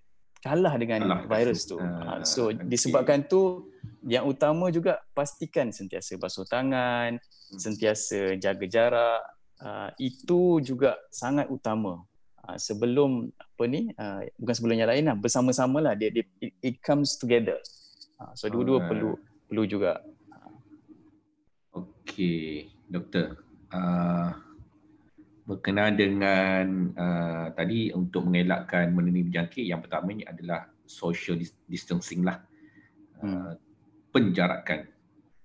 Speaker 1: kalah dengan kalah virus tu. Ha, so okay. disebabkan tu yang utama juga pastikan sentiasa basuh tangan, hmm. sentiasa jaga jarak. Uh, itu juga sangat utama uh, sebelum apa ni uh, bukan sebelumnya lain lah bersama-sama lah dia, it, comes together uh, so dua-dua perlu
Speaker 2: perlu juga okey doktor uh, berkenaan dengan uh, tadi untuk mengelakkan menerima berjangkit yang pertamanya adalah social distancing lah uh, hmm. uh, penjarakan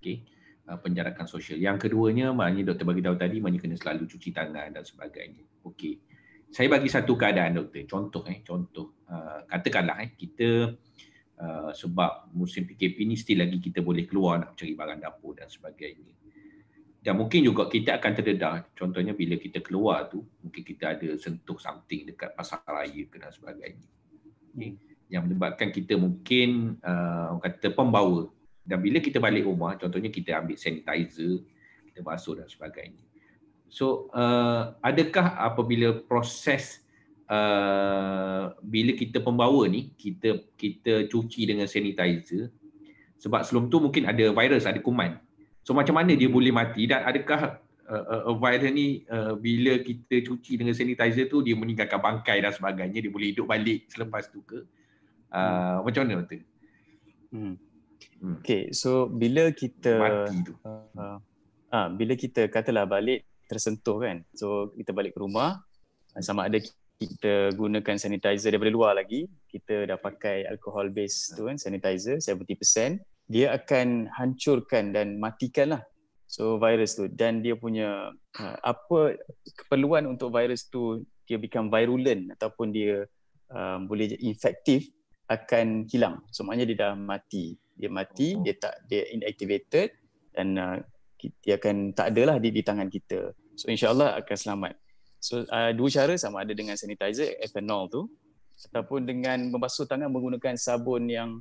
Speaker 2: okay, uh, penjarakan sosial yang keduanya maknanya doktor bagi tahu tadi maknanya kena selalu cuci tangan dan sebagainya okey saya bagi satu keadaan doktor contoh eh contoh uh, katakanlah eh kita uh, sebab musim PKP ni still lagi kita boleh keluar nak cari barang dapur dan sebagainya uh, dan mungkin juga kita akan terdedah contohnya bila kita keluar tu mungkin kita ada sentuh something dekat pasaraya ke dan sebagainya okay. Hmm. yang menyebabkan kita mungkin uh, kata pembawa dan bila kita balik rumah contohnya kita ambil sanitizer kita basuh dan sebagainya so uh, adakah apabila proses uh, bila kita pembawa ni kita kita cuci dengan sanitizer sebab sebelum tu mungkin ada virus ada kuman So macam mana dia boleh mati dan adakah uh, uh, viral ni uh, bila kita cuci dengan sanitizer tu dia meninggalkan bangkai dan sebagainya dia boleh hidup balik selepas tu ke? Uh, hmm. Macam mana betul?
Speaker 1: Hmm. hmm. Okay, so bila kita mati tu. Uh, uh, ah, bila kita katalah balik tersentuh kan. So kita balik ke rumah sama ada kita gunakan sanitizer daripada luar lagi, kita dah pakai alcohol base tu kan sanitizer 70% dia akan hancurkan dan matikanlah so virus tu dan dia punya uh, apa keperluan untuk virus tu dia become virulent ataupun dia uh, boleh infektif akan hilang so maknanya dia dah mati dia mati oh. dia tak dia inactivated dan uh, dia akan tak adalah di di tangan kita so insyaallah akan selamat so uh, dua cara sama ada dengan sanitizer ethanol tu ataupun dengan membasuh tangan menggunakan sabun yang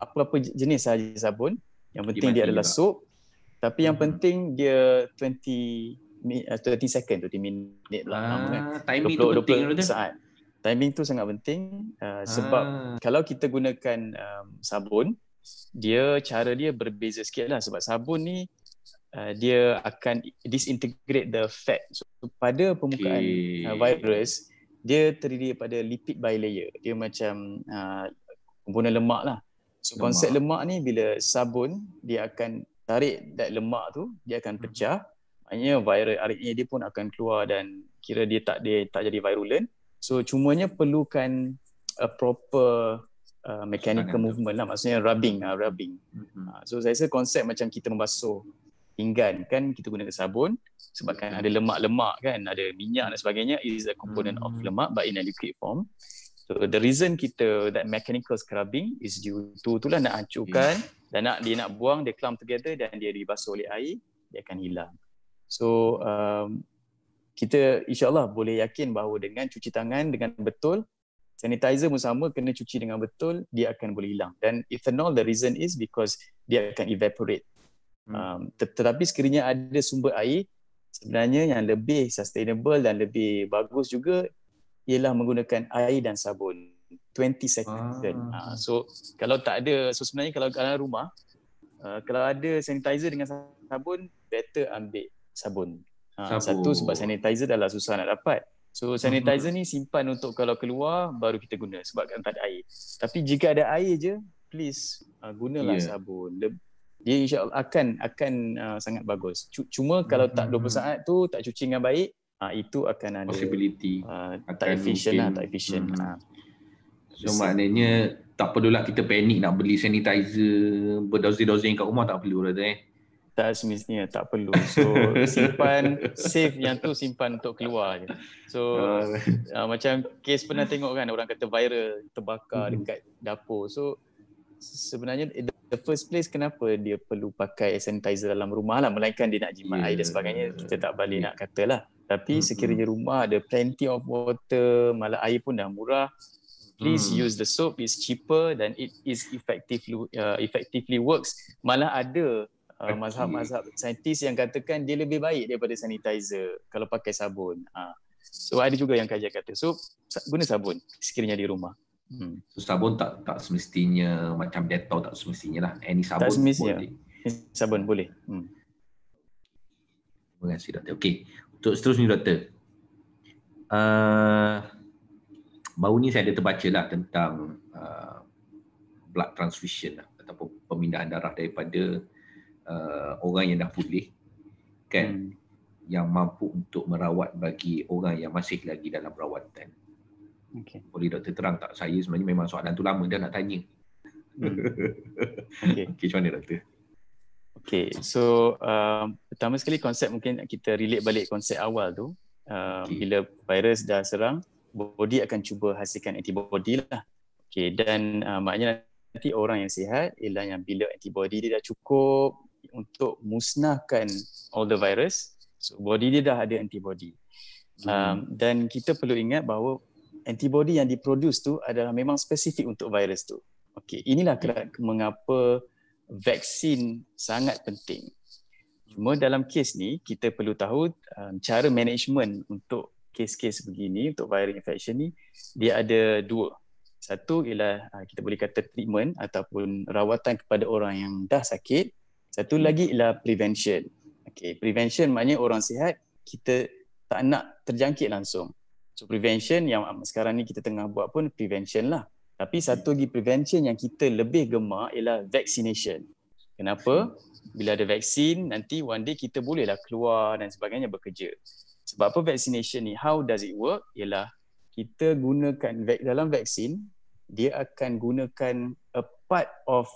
Speaker 1: apa-apa jenis sahaja sabun. Yang penting dia, adalah juga. soap. Tapi yang hmm. penting dia 20 uh, 30 second, 20 minit lah. Ah, kan. Timing 20, tu penting. 20 saat. Timing tu sangat penting uh, sebab ah. kalau kita gunakan um, sabun, dia cara dia berbeza sikit lah sebab sabun ni uh, dia akan disintegrate the fat. So, pada permukaan okay. uh, virus, dia terdiri pada lipid bilayer. Dia macam uh, komponen lemak lah. So konsep lemak. ni bila sabun dia akan tarik that lemak tu dia akan hmm. pecah. Maknanya viral RNA dia pun akan keluar dan kira dia tak dia tak jadi virulent. So cumanya perlukan a proper uh, mechanical Sangat movement lah maksudnya rubbing lah, rubbing. hmm ah, So saya rasa konsep macam kita membasuh pinggan kan kita guna sabun sebabkan mm ada lemak-lemak kan ada minyak dan sebagainya is a component hmm of lemak but in a liquid form. So the reason kita that mechanical scrubbing is due to itulah nak hancurkan hmm. dan nak dia nak buang dia clump together dan dia dibasuh oleh air dia akan hilang. So um, kita insyaallah boleh yakin bahawa dengan cuci tangan dengan betul sanitizer pun sama kena cuci dengan betul dia akan boleh hilang dan ethanol the reason is because dia akan evaporate. Hmm. Um, tetapi sekiranya ada sumber air sebenarnya yang lebih sustainable dan lebih bagus juga ialah menggunakan air dan sabun 20 second. Ah. Uh, so kalau tak ada so sebenarnya kalau dalam rumah uh, kalau ada sanitizer dengan sabun better ambil sabun. Uh, sabun. satu sebab sanitizer adalah susah nak dapat. So sanitizer hmm. ni simpan untuk kalau keluar baru kita guna sebab kan tak ada air. Tapi jika ada air je please uh, gunalah yeah. sabun. Le- dia allah akan akan uh, sangat bagus. Cuma kalau tak 20 hmm. saat tu tak cuci dengan baik, Ah, itu akan ada
Speaker 2: possibility uh, akan tak efficient lah tak efficient hmm. uh. so, maknanya tak perlulah kita panik nak beli sanitizer berdozin dozi kat rumah tak perlu lah eh tak semestinya tak perlu so simpan save yang tu simpan untuk keluar je
Speaker 1: so uh, macam kes pernah tengok kan orang kata viral terbakar hmm. dekat dapur so sebenarnya in the first place kenapa dia perlu pakai sanitizer dalam rumah lah melainkan dia nak jimat yeah. air dan ya. sebagainya kita tak balik yeah. nak lah. tapi mm-hmm. sekiranya rumah ada plenty of water malah air pun dah murah please mm. use the soap it's cheaper dan it is effectively uh, effectively works malah ada uh, okay. mazhab-mazhab saintis yang katakan dia lebih baik daripada sanitizer kalau pakai sabun uh.
Speaker 2: so ada juga yang kajian kata soap guna sabun sekiranya di rumah Hmm. So sabun tak tak semestinya macam Dettol tak semestinya lah. Any sabun tak semestinya. boleh. Sabun boleh. Hmm. Terima kasih doktor. Okey. Untuk seterusnya doktor. Uh, baru ni saya ada terbaca lah tentang uh, blood transfusion lah, ataupun pemindahan darah daripada uh, orang yang dah pulih kan hmm. yang mampu untuk merawat bagi orang yang masih lagi dalam rawatan. Okay. Boleh doktor terang tak? Saya sebenarnya memang soalan tu lama dah nak tanya. Hmm. Okay. okay, macam mana doktor? Okay,
Speaker 1: so um, pertama sekali konsep mungkin kita relate balik konsep awal tu. Uh, um, okay. Bila virus dah serang, body akan cuba hasilkan antibody lah. Okay, dan uh, maknanya nanti orang yang sihat ialah yang bila antibody dia dah cukup untuk musnahkan all the virus, so body dia dah ada antibody. Hmm. Um, Dan kita perlu ingat bahawa antibody yang diproduce tu adalah memang spesifik untuk virus tu. Okey, inilah hmm. kerana mengapa vaksin sangat penting. Cuma dalam kes ni kita perlu tahu um, cara management untuk kes-kes begini untuk viral infection ni dia ada dua. Satu ialah uh, kita boleh kata treatment ataupun rawatan kepada orang yang dah sakit. Satu hmm. lagi ialah prevention. Okey, prevention maknanya orang sihat kita tak nak terjangkit langsung. So prevention yang sekarang ni kita tengah buat pun prevention lah. Tapi satu lagi prevention yang kita lebih gemar ialah vaccination. Kenapa? Bila ada vaksin, nanti one day kita bolehlah keluar dan sebagainya bekerja. Sebab apa vaccination ni? How does it work? Ialah kita gunakan dalam vaksin, dia akan gunakan a part of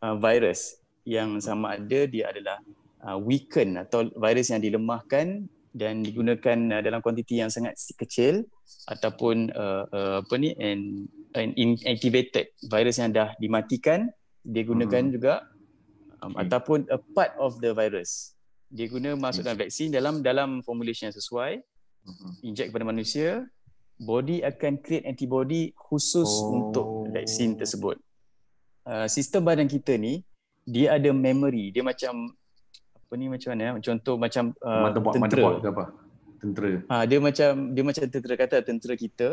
Speaker 1: uh, virus yang sama ada dia adalah uh, weaken atau virus yang dilemahkan dan digunakan uh, dalam kuantiti yang sangat kecil ataupun uh, uh, apa ni and, and inactivated virus yang dah dimatikan dia gunakan hmm. juga um, okay. ataupun a part of the virus dia guna masukkan yes. vaksin dalam dalam formulation yang sesuai uh inject kepada manusia body akan create antibody khusus oh. untuk vaksin tersebut uh, sistem badan kita ni dia ada memory dia macam apa ni macam mana eh? contoh macam uh, mata tentera mata apa tentera ha, dia macam dia macam tentera kata tentera kita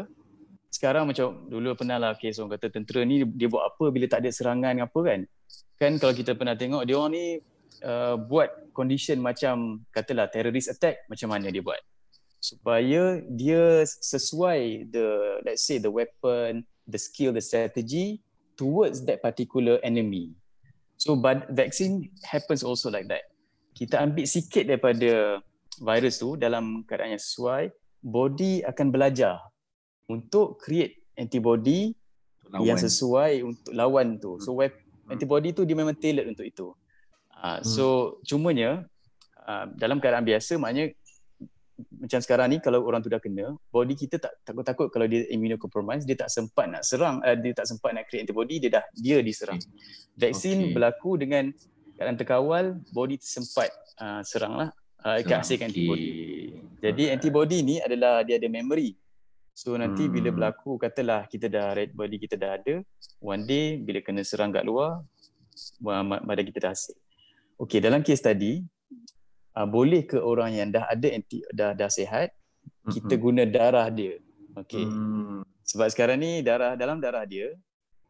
Speaker 1: sekarang macam dulu pernah lah okay, so orang kata tentera ni dia buat apa bila tak ada serangan apa kan kan kalau kita pernah tengok dia orang ni uh, buat condition macam katalah terrorist attack macam mana dia buat supaya dia sesuai the let's say the weapon the skill the strategy towards that particular enemy so but vaccine happens also like that kita ambil sikit daripada virus tu dalam keadaan yang sesuai, body akan belajar untuk create antibody lawan. yang sesuai untuk lawan tu. So hmm. antibody tu dia memang tailored untuk itu. Ah, hmm. so hmm. cumanya ah, dalam keadaan biasa maknanya macam sekarang ni kalau orang tu dah kena body kita tak takut-takut kalau dia immunocompromised dia tak sempat nak serang eh, dia tak sempat nak create antibody dia dah dia diserang. Okay. Vaksin okay. berlaku dengan keadaan terkawal body sempat uh, ah, seranglah uh, ah, akan hasilkan okay. antibody. Jadi okay. antibody ni adalah dia ada memory. So nanti hmm. bila berlaku katalah kita dah red body kita dah ada one day bila kena serang kat luar badan kita dah hasil. Okey dalam kes tadi uh, boleh ke orang yang dah ada anti dah dah sihat kita hmm. guna darah dia. Okey. Hmm. Sebab sekarang ni darah dalam darah dia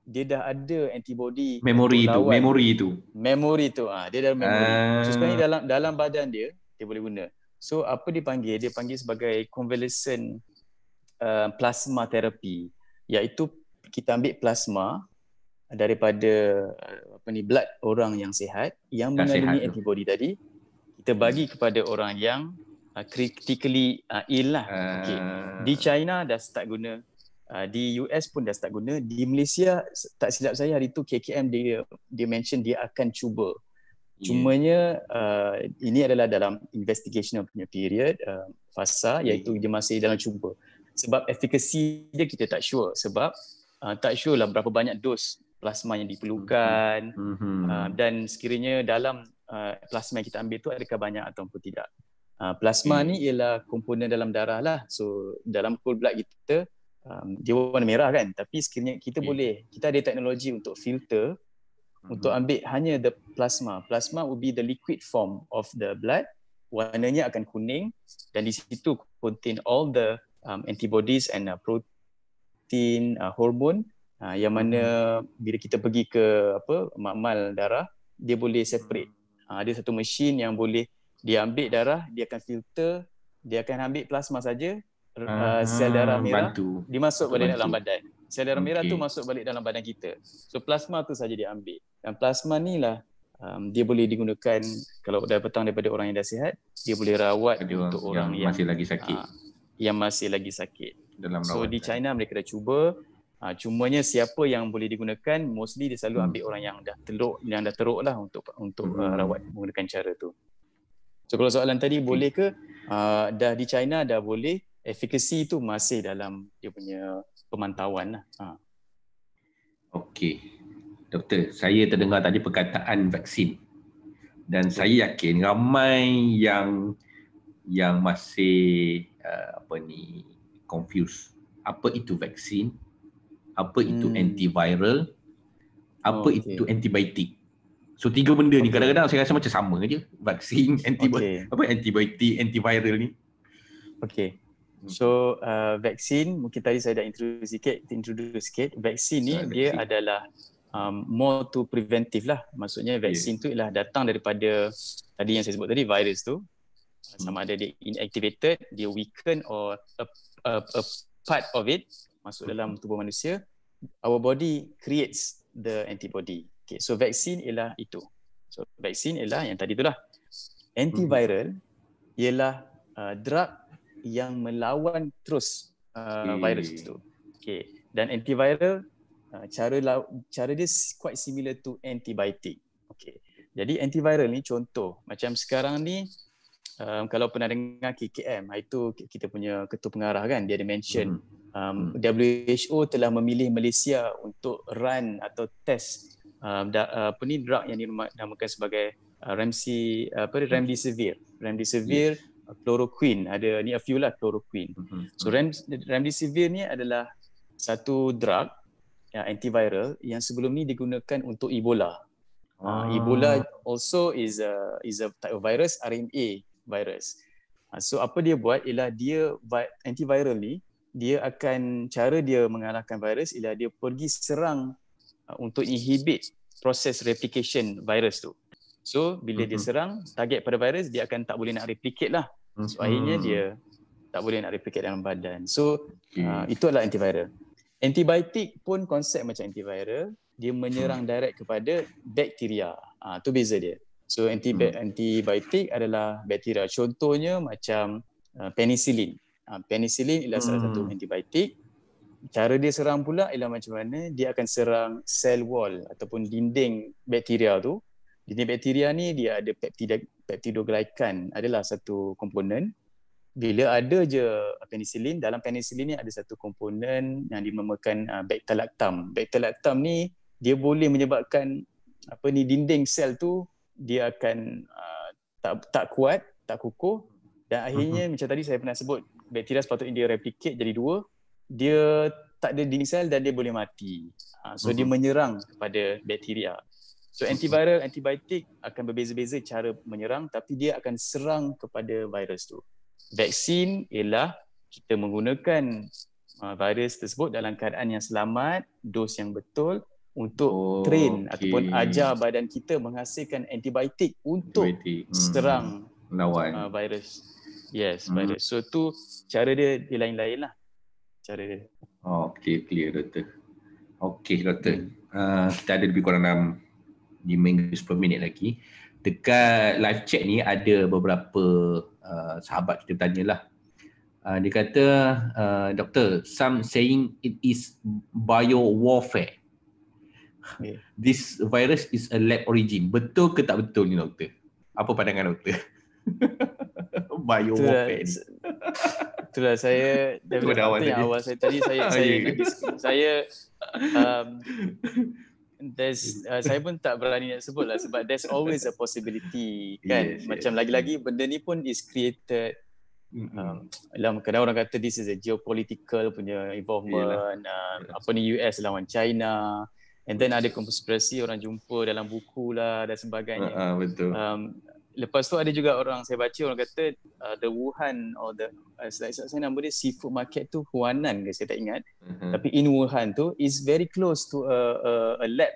Speaker 1: dia dah ada antibody memory tu memory tu memory tu ah ha, dia dah memory uh... so ah. sebenarnya dalam dalam badan dia dia boleh guna so apa dipanggil dia panggil sebagai convalescent uh, plasma therapy iaitu kita ambil plasma daripada uh, apa ni blood orang yang sihat yang dah mengandungi sihat antibody tu. tadi kita bagi kepada orang yang uh, critically uh, ill lah uh... Ah. okay. di China dah start guna Ah, di US pun dah start guna di Malaysia tak silap saya hari tu KKM dia dia mention dia akan cuba cumanya yeah. uh, ini adalah dalam investigational punya period uh, fasa iaitu yeah. dia masih dalam cuba sebab efficacy dia kita tak sure sebab uh, tak sure lah berapa banyak dos plasma yang diperlukan mm-hmm. uh, dan sekiranya dalam uh, plasma yang kita ambil tu adakah banyak ataupun tidak uh, plasma mm. ni ialah komponen dalam darah lah so dalam cold blood kita um, dia warna merah kan tapi sekiranya kita okay. Hmm. boleh kita ada teknologi untuk filter mm-hmm. untuk ambil hanya the plasma plasma will be the liquid form of the blood warnanya akan kuning dan di situ contain all the um, antibodies and uh, protein uh, hormone uh, yang mana mm-hmm. bila kita pergi ke apa makmal darah dia boleh separate mm ada satu mesin yang boleh dia ambil darah dia akan filter dia akan ambil plasma saja Ah, uh, sel darah merah Bantu. dimasuk balik Bantu. dalam badan. Sel darah okay. merah tu masuk balik dalam badan kita. So plasma tu saja diambil. Dan plasma ni lah um, dia boleh digunakan kalau dah petang daripada orang yang dah sihat, dia boleh
Speaker 2: rawat Adi, untuk yang orang yang masih lagi sakit. Uh,
Speaker 1: yang masih lagi sakit. Dalam so di China mereka dah cuba Ha, cumanya siapa yang boleh digunakan mostly dia selalu hmm. ambil orang yang dah teruk yang dah teruk lah untuk untuk hmm. uh, rawat menggunakan cara tu. So kalau soalan tadi boleh ke uh, dah di China dah boleh efficacy itu masih dalam dia punya pemantauan lah. Ha.
Speaker 2: Okey. Doktor, saya terdengar tadi perkataan vaksin. Dan saya yakin ramai yang yang masih uh, apa ni confuse Apa itu vaksin? Apa itu hmm. antiviral? Apa oh, okay. itu antibiotik? So tiga benda ni okay. kadang-kadang saya rasa macam sama je. Vaksin, antibiotik, okay. apa antibiotik, antiviral ni. Okey. Mhm.
Speaker 1: So uh, vaksin mungkin tadi saya dah introduce sikit introduce sikit vaksin ni so, dia vaksin. adalah um, more to preventive lah maksudnya vaksin yes. tu ialah datang daripada tadi yang saya sebut tadi virus tu hmm. sama ada dia inactivated dia weaken or a, a, a part of it masuk hmm. dalam tubuh manusia our body creates the antibody okay so vaksin ialah itu so vaksin ialah yang tadi itulah hmm. antiviral hmm. ialah uh, drug yang melawan terus uh, virus itu. Okay. Dan antiviral uh, cara cara dia quite similar to antibiotic. Okay. Jadi antiviral ni contoh macam sekarang ni um, kalau pernah dengar KKM ah, itu kita punya ketua pengarah kan dia ada mention hmm. Um, hmm. WHO telah memilih Malaysia untuk run atau test um, da, uh, apa ni drug yang dinamakan sebagai uh, Remsi uh, apa ni hmm. Remdesivir. Remdesivir hmm chloroquine ada ni a few lah chloroquine mm-hmm. so rem, remdesivir ni adalah satu drug ya, antiviral yang sebelum ni digunakan untuk Ebola. Ah. ah. Ebola also is a is a type of virus RNA virus. Ah, so apa dia buat ialah dia antiviral ni dia akan cara dia mengalahkan virus ialah dia pergi serang ah, untuk inhibit proses replication virus tu. So bila mm-hmm. dia serang target pada virus dia akan tak boleh nak replicate lah. So akhirnya mm-hmm. dia tak boleh nak replicate dalam badan. So okay. uh, ah, itu adalah antiviral. Antibiotik pun konsep macam antiviral, dia menyerang mm-hmm. direct kepada bakteria. Ah uh, tu beza dia. So anti mm-hmm. antibiotik adalah bakteria. Contohnya macam uh, penicillin. Uh, penicillin ialah mm-hmm. salah satu hmm. antibiotik. Cara dia serang pula ialah macam mana dia akan serang sel wall ataupun dinding bakteria tu. Jenis bakteria ni dia ada peptida, peptidoglycan adalah satu komponen. Bila ada je penicillin, dalam penicillin ni ada satu komponen yang dinamakan uh, beta-lactam. Beta-lactam ni dia boleh menyebabkan apa ni dinding sel tu dia akan uh, tak tak kuat, tak kukuh dan akhirnya uh-huh. macam tadi saya pernah sebut bakteria sepatutnya dia replicate jadi dua. Dia tak ada dinding sel dan dia boleh mati. Uh, so uh-huh. dia mhm. menyerang kepada bakteria. So antiviral, antibiotik akan berbeza-beza cara menyerang tapi dia akan serang kepada virus tu. Vaksin ialah kita menggunakan uh, virus tersebut dalam keadaan yang selamat, dos yang betul untuk oh, train okay. ataupun ajar badan kita menghasilkan antibiotik untuk antibiotic. Hmm. serang lawan uh, virus. Yes, hmm. virus. So tu cara dia di lain-lain lah. Cara dia.
Speaker 2: Oh, okay, clear doktor. Okay doktor. Hmm. Uh, kita ada lebih kurang dalam 5 minggu 10 minit lagi dekat live chat ni ada beberapa uh, sahabat kita lah uh, dia kata uh, doktor some saying it is bio warfare yeah. this virus is a lab origin betul ke tak betul ni doktor apa pandangan doktor bio Itulah. warfare ni. Itulah saya dah awal, awal tadi saya saya ah, saya, ya, ya.
Speaker 1: saya um, there's hmm. uh, saya pun tak berani nak sebut lah sebab there's always a possibility kan yes, macam yes. lagi-lagi benda ni pun is created um, dalam um, kadang orang kata this is a geopolitical punya involvement um, apa ni US lawan China and then ada konspirasi orang jumpa dalam buku lah dan sebagainya uh,
Speaker 2: uh, betul um,
Speaker 1: lepas tu ada juga orang saya baca orang kata uh, the Wuhan or the uh, saya saya nama dia seafood market tu Huanan ke saya tak ingat mm-hmm. tapi in Wuhan tu is very close to a a, a lab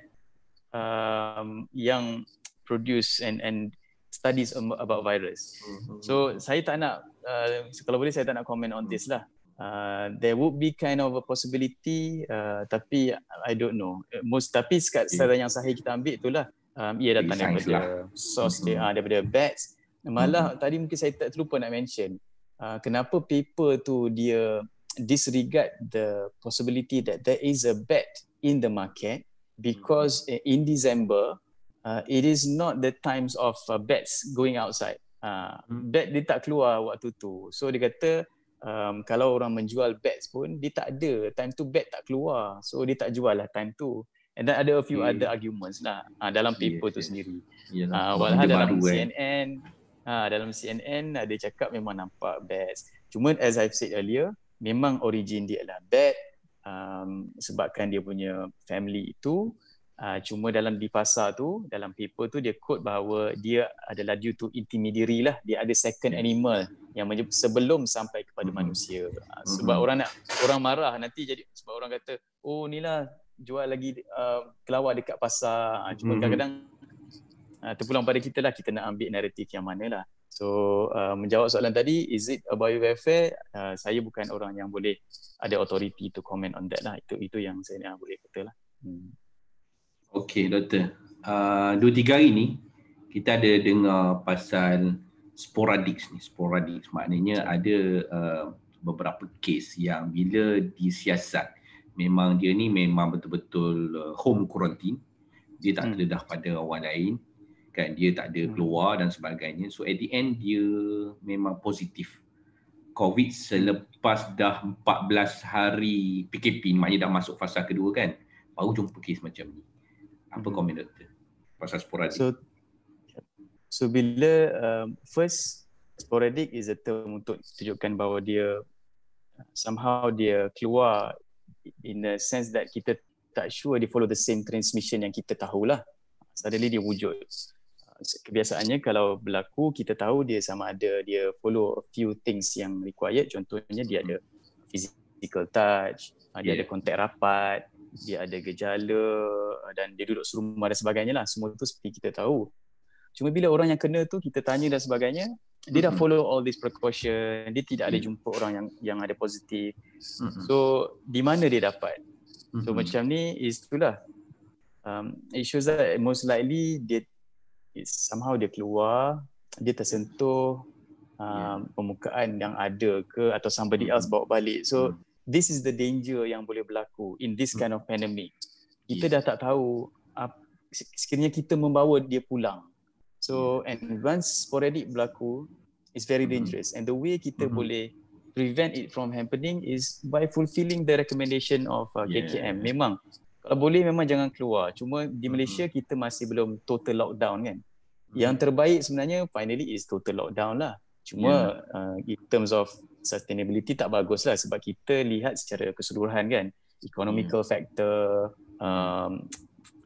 Speaker 1: um, yang produce and and studies about virus mm-hmm. so saya tak nak uh, kalau boleh saya tak nak comment on this lah Uh, there would be kind of a possibility uh, tapi I don't know most tapi sekat yeah. yang sahih kita ambil itulah um, ia datang Dari daripada lah. source dia mm-hmm. uh, daripada bats malah mm-hmm. tadi mungkin saya tak terlupa nak mention uh, kenapa paper tu dia disregard the possibility that there is a bat in the market because mm-hmm. in december uh, it is not the times of uh, bats going outside uh, bat dia tak keluar waktu tu so dia kata um, kalau orang menjual bats pun dia tak ada time tu bat tak keluar so dia tak jual lah time tu And then ada a few okay. other arguments lah uh, dalam paper yes, tu yes. sendiri. Yeah, uh, walhal dalam eh. CNN, ha, ah, dalam CNN ada ah, cakap memang nampak bad. Cuma as I've said earlier, memang origin dia lah bad um, sebabkan dia punya family itu uh, cuma dalam di pasar tu dalam paper tu dia quote bahawa dia adalah due to intermediary lah dia ada second animal yang sebelum sampai kepada mm-hmm. manusia uh, sebab mm-hmm. orang nak orang marah nanti jadi sebab orang kata oh ni lah jual lagi uh, kelawar dekat pasar. Uh, cuma hmm. kadang-kadang uh, terpulang pada kita lah kita nak ambil naratif yang mana lah. So uh, menjawab soalan tadi, is it a biowarfare? Uh, saya bukan orang yang boleh ada authority to comment on that lah. Itu itu yang saya nak boleh kata lah. Hmm.
Speaker 2: Okay doktor. Uh, dua tiga hari ni kita ada dengar pasal sporadik ni. Sporadik maknanya ada uh, beberapa kes yang bila disiasat memang dia ni memang betul-betul uh, home quarantine dia tak hmm. terdedah pada orang lain kan dia tak ada hmm. keluar dan sebagainya so at the end dia memang positif covid hmm. selepas dah 14 hari PKP maknanya dah masuk fasa kedua kan baru jumpa kes macam ni apa hmm. komen doktor pasal sporadic? so so bila
Speaker 1: um, first sporadic is a term untuk tunjukkan bahawa dia somehow dia keluar in the sense that kita tak sure dia follow the same transmission yang kita tahulah. Suddenly dia wujud. Kebiasaannya kalau berlaku kita tahu dia sama ada dia follow a few things yang required. Contohnya dia ada physical touch, yeah. dia ada kontak rapat, dia ada gejala dan dia duduk serumah dan sebagainya lah. Semua tu seperti kita tahu. Cuma bila orang yang kena tu kita tanya dan sebagainya, mm-hmm. dia dah follow all this precaution, dia tidak mm. ada jumpa orang yang yang ada positif. Mm-hmm. So di mana dia dapat? Mm-hmm. So macam ni is itulah. Um it shows that most likely dia somehow dia keluar, dia tersentuh Uh, yeah. Pemukaan yang ada ke Atau somebody mm. else bawa balik So mm. This is the danger Yang boleh berlaku In this kind of pandemic Kita yeah. dah tak tahu uh, Sekiranya kita membawa dia pulang So and once sporadic berlaku, it's very mm-hmm. dangerous. And the way kita mm-hmm. boleh prevent it from happening is by fulfilling the recommendation of uh, KKM. Yeah. Memang kalau boleh memang jangan keluar. Cuma di mm-hmm. Malaysia mm-hmm. kita masih belum total lockdown kan. Mm-hmm. Yang terbaik sebenarnya finally is total lockdown lah. Cuma yeah. uh, in terms of sustainability tak bagus lah sebab kita lihat secara keseluruhan kan. Economical yeah. Mm-hmm. factor, um,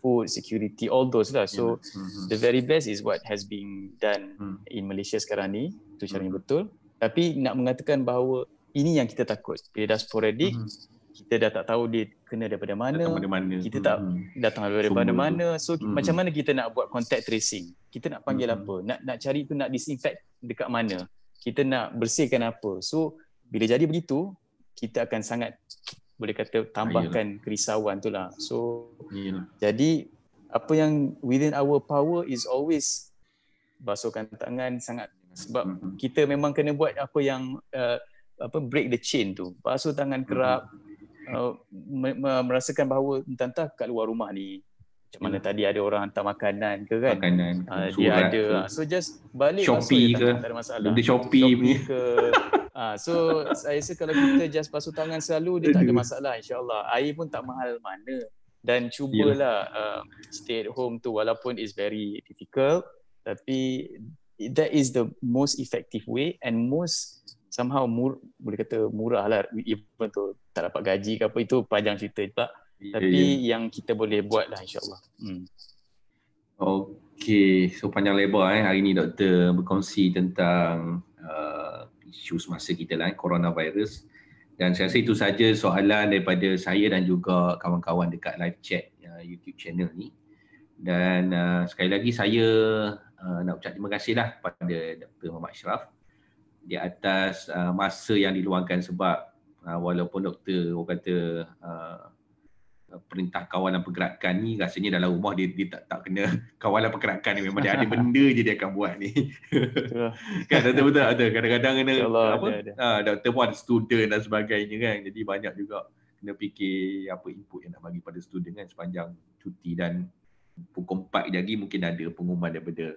Speaker 1: food security all those lah so yeah. Mm-hmm. the very best is what has been done hmm. in Malaysia sekarang ni tu caranya hmm. betul tapi nak mengatakan bahawa ini yang kita takut bila dah sporadic hmm. kita dah tak tahu dia kena daripada mana, daripada mana. kita tak hmm. datang daripada Semua mana so hmm. macam mana kita nak buat contact tracing kita nak panggil hmm. apa nak nak cari tu nak disinfect dekat mana kita nak bersihkan apa so bila jadi begitu kita akan sangat boleh kata ah, tambahkan Yalah. kerisauan tu lah. So, Yalah. jadi apa yang within our power is always basuhkan tangan sangat sebab mm-hmm. kita memang kena buat apa yang uh, apa break the chain tu. Basuh tangan hmm. kerap mm-hmm. uh, merasakan bahawa entah-entah kat luar rumah ni macam mana hmm. tadi ada orang hantar makanan ke kan?
Speaker 2: Makanan, uh, dia ada. Ke. So
Speaker 1: just balik Shopee basuh ke? Tak ada masalah. Shopee, Shopee ke? Ah, so saya rasa kalau kita just pasu tangan selalu dia tak ada masalah insyaallah. Air pun tak mahal mana. Dan cubalah yeah. uh, um, stay at home tu walaupun is very difficult tapi that is the most effective way and most somehow mur, boleh kata murah lah even tu tak dapat gaji ke apa itu panjang cerita juga ya, yeah, tapi yeah. yang kita boleh buat lah
Speaker 2: insyaAllah hmm. Okay, so panjang lebar eh hari ni doktor berkongsi tentang isu semasa kita lah, eh, coronavirus. Dan saya rasa itu saja soalan daripada saya dan juga kawan-kawan dekat live chat uh, YouTube channel ni. Dan uh, sekali lagi saya uh, nak ucap terima kasih lah kepada Dr. Muhammad Ashraf di atas uh, masa yang diluangkan sebab uh, walaupun doktor orang kata uh, Eh, perintah kawalan pergerakan ni rasanya dalam rumah dia, dia tak tak kena kawalan pergerakan ni memang dia ada benda je dia akan buat ni. kan betul betul ada kadang-kadang kena Allah, apa ada, ada. Ha, doktor student dan sebagainya kan jadi banyak juga kena fikir apa input yang nak bagi pada student kan sepanjang cuti dan pukul 4 lagi mungkin ada pengumuman daripada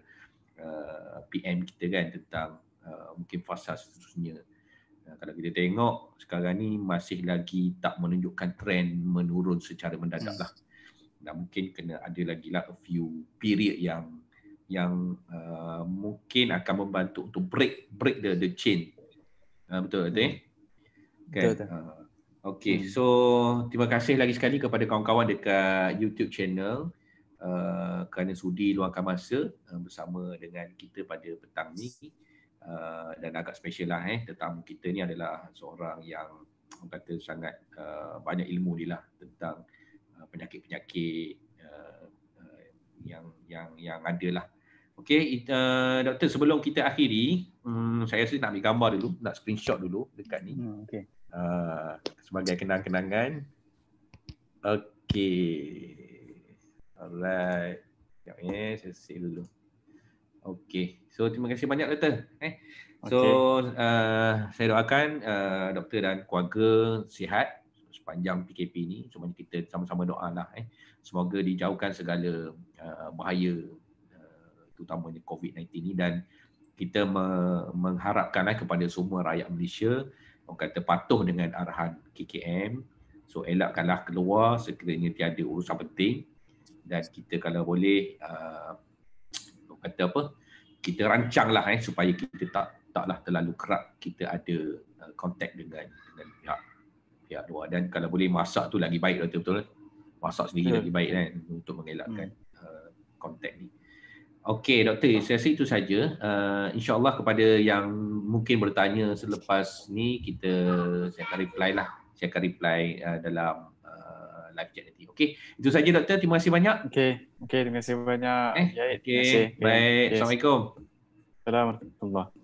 Speaker 2: uh, eh, PM kita kan tentang uh, mungkin fasa seterusnya. Kalau kita tengok sekarang ni masih lagi tak menunjukkan trend menurun secara mendadak hmm. lah. Hmm. mungkin kena ada lagi lah a few period yang yang uh, mungkin akan membantu untuk break break the the chain. Uh, betul tak? Eh? Okay. Betul, betul. Eh? Hmm. Kan? Ah, okay, hmm. so terima kasih lagi sekali kepada kawan-kawan dekat YouTube channel uh, kerana sudi luangkan masa uh, bersama dengan kita pada petang ni. Uh, dan agak special lah eh tetamu kita ni adalah seorang yang orang kata sangat uh, banyak ilmu dia lah tentang uh, penyakit-penyakit uh, uh, yang yang yang ada lah. Okey, uh, doktor sebelum kita akhiri, um, saya rasa nak ambil gambar dulu, nak screenshot dulu dekat ni. Hmm, okay. uh, sebagai kenang-kenangan. Okey. Alright. Ya, saya save dulu. Okey. So terima kasih banyak doktor. Eh. So uh, saya doakan uh, doktor dan keluarga sihat sepanjang PKP ni. Semuanya kita sama-sama doalah eh. Semoga dijauhkan segala uh, bahaya uh, terutamanya COVID-19 ni dan kita me- mengharapkanlah eh, kepada semua rakyat Malaysia orang kata patuh dengan arahan KKM. So elakkanlah keluar sekiranya tiada urusan penting dan kita kalau boleh uh, kata apa kita rancanglah eh supaya kita tak taklah terlalu kerap kita ada kontak uh, dengan dengan pihak pihak luar dan kalau boleh masak tu lagi baik lah, betul betul masak sendiri yeah. Hmm. lagi baik kan untuk mengelakkan kontak hmm. uh, ni Okey doktor saya rasa itu saja uh, insyaallah kepada yang mungkin bertanya selepas ni kita saya akan reply lah saya akan reply uh, dalam uh, live chat Okey. Itu saja doktor. Terima kasih banyak. Okey. Okey, terima kasih banyak. Eh? Okey. Baik. Okay. Assalamualaikum.
Speaker 1: Assalamualaikum.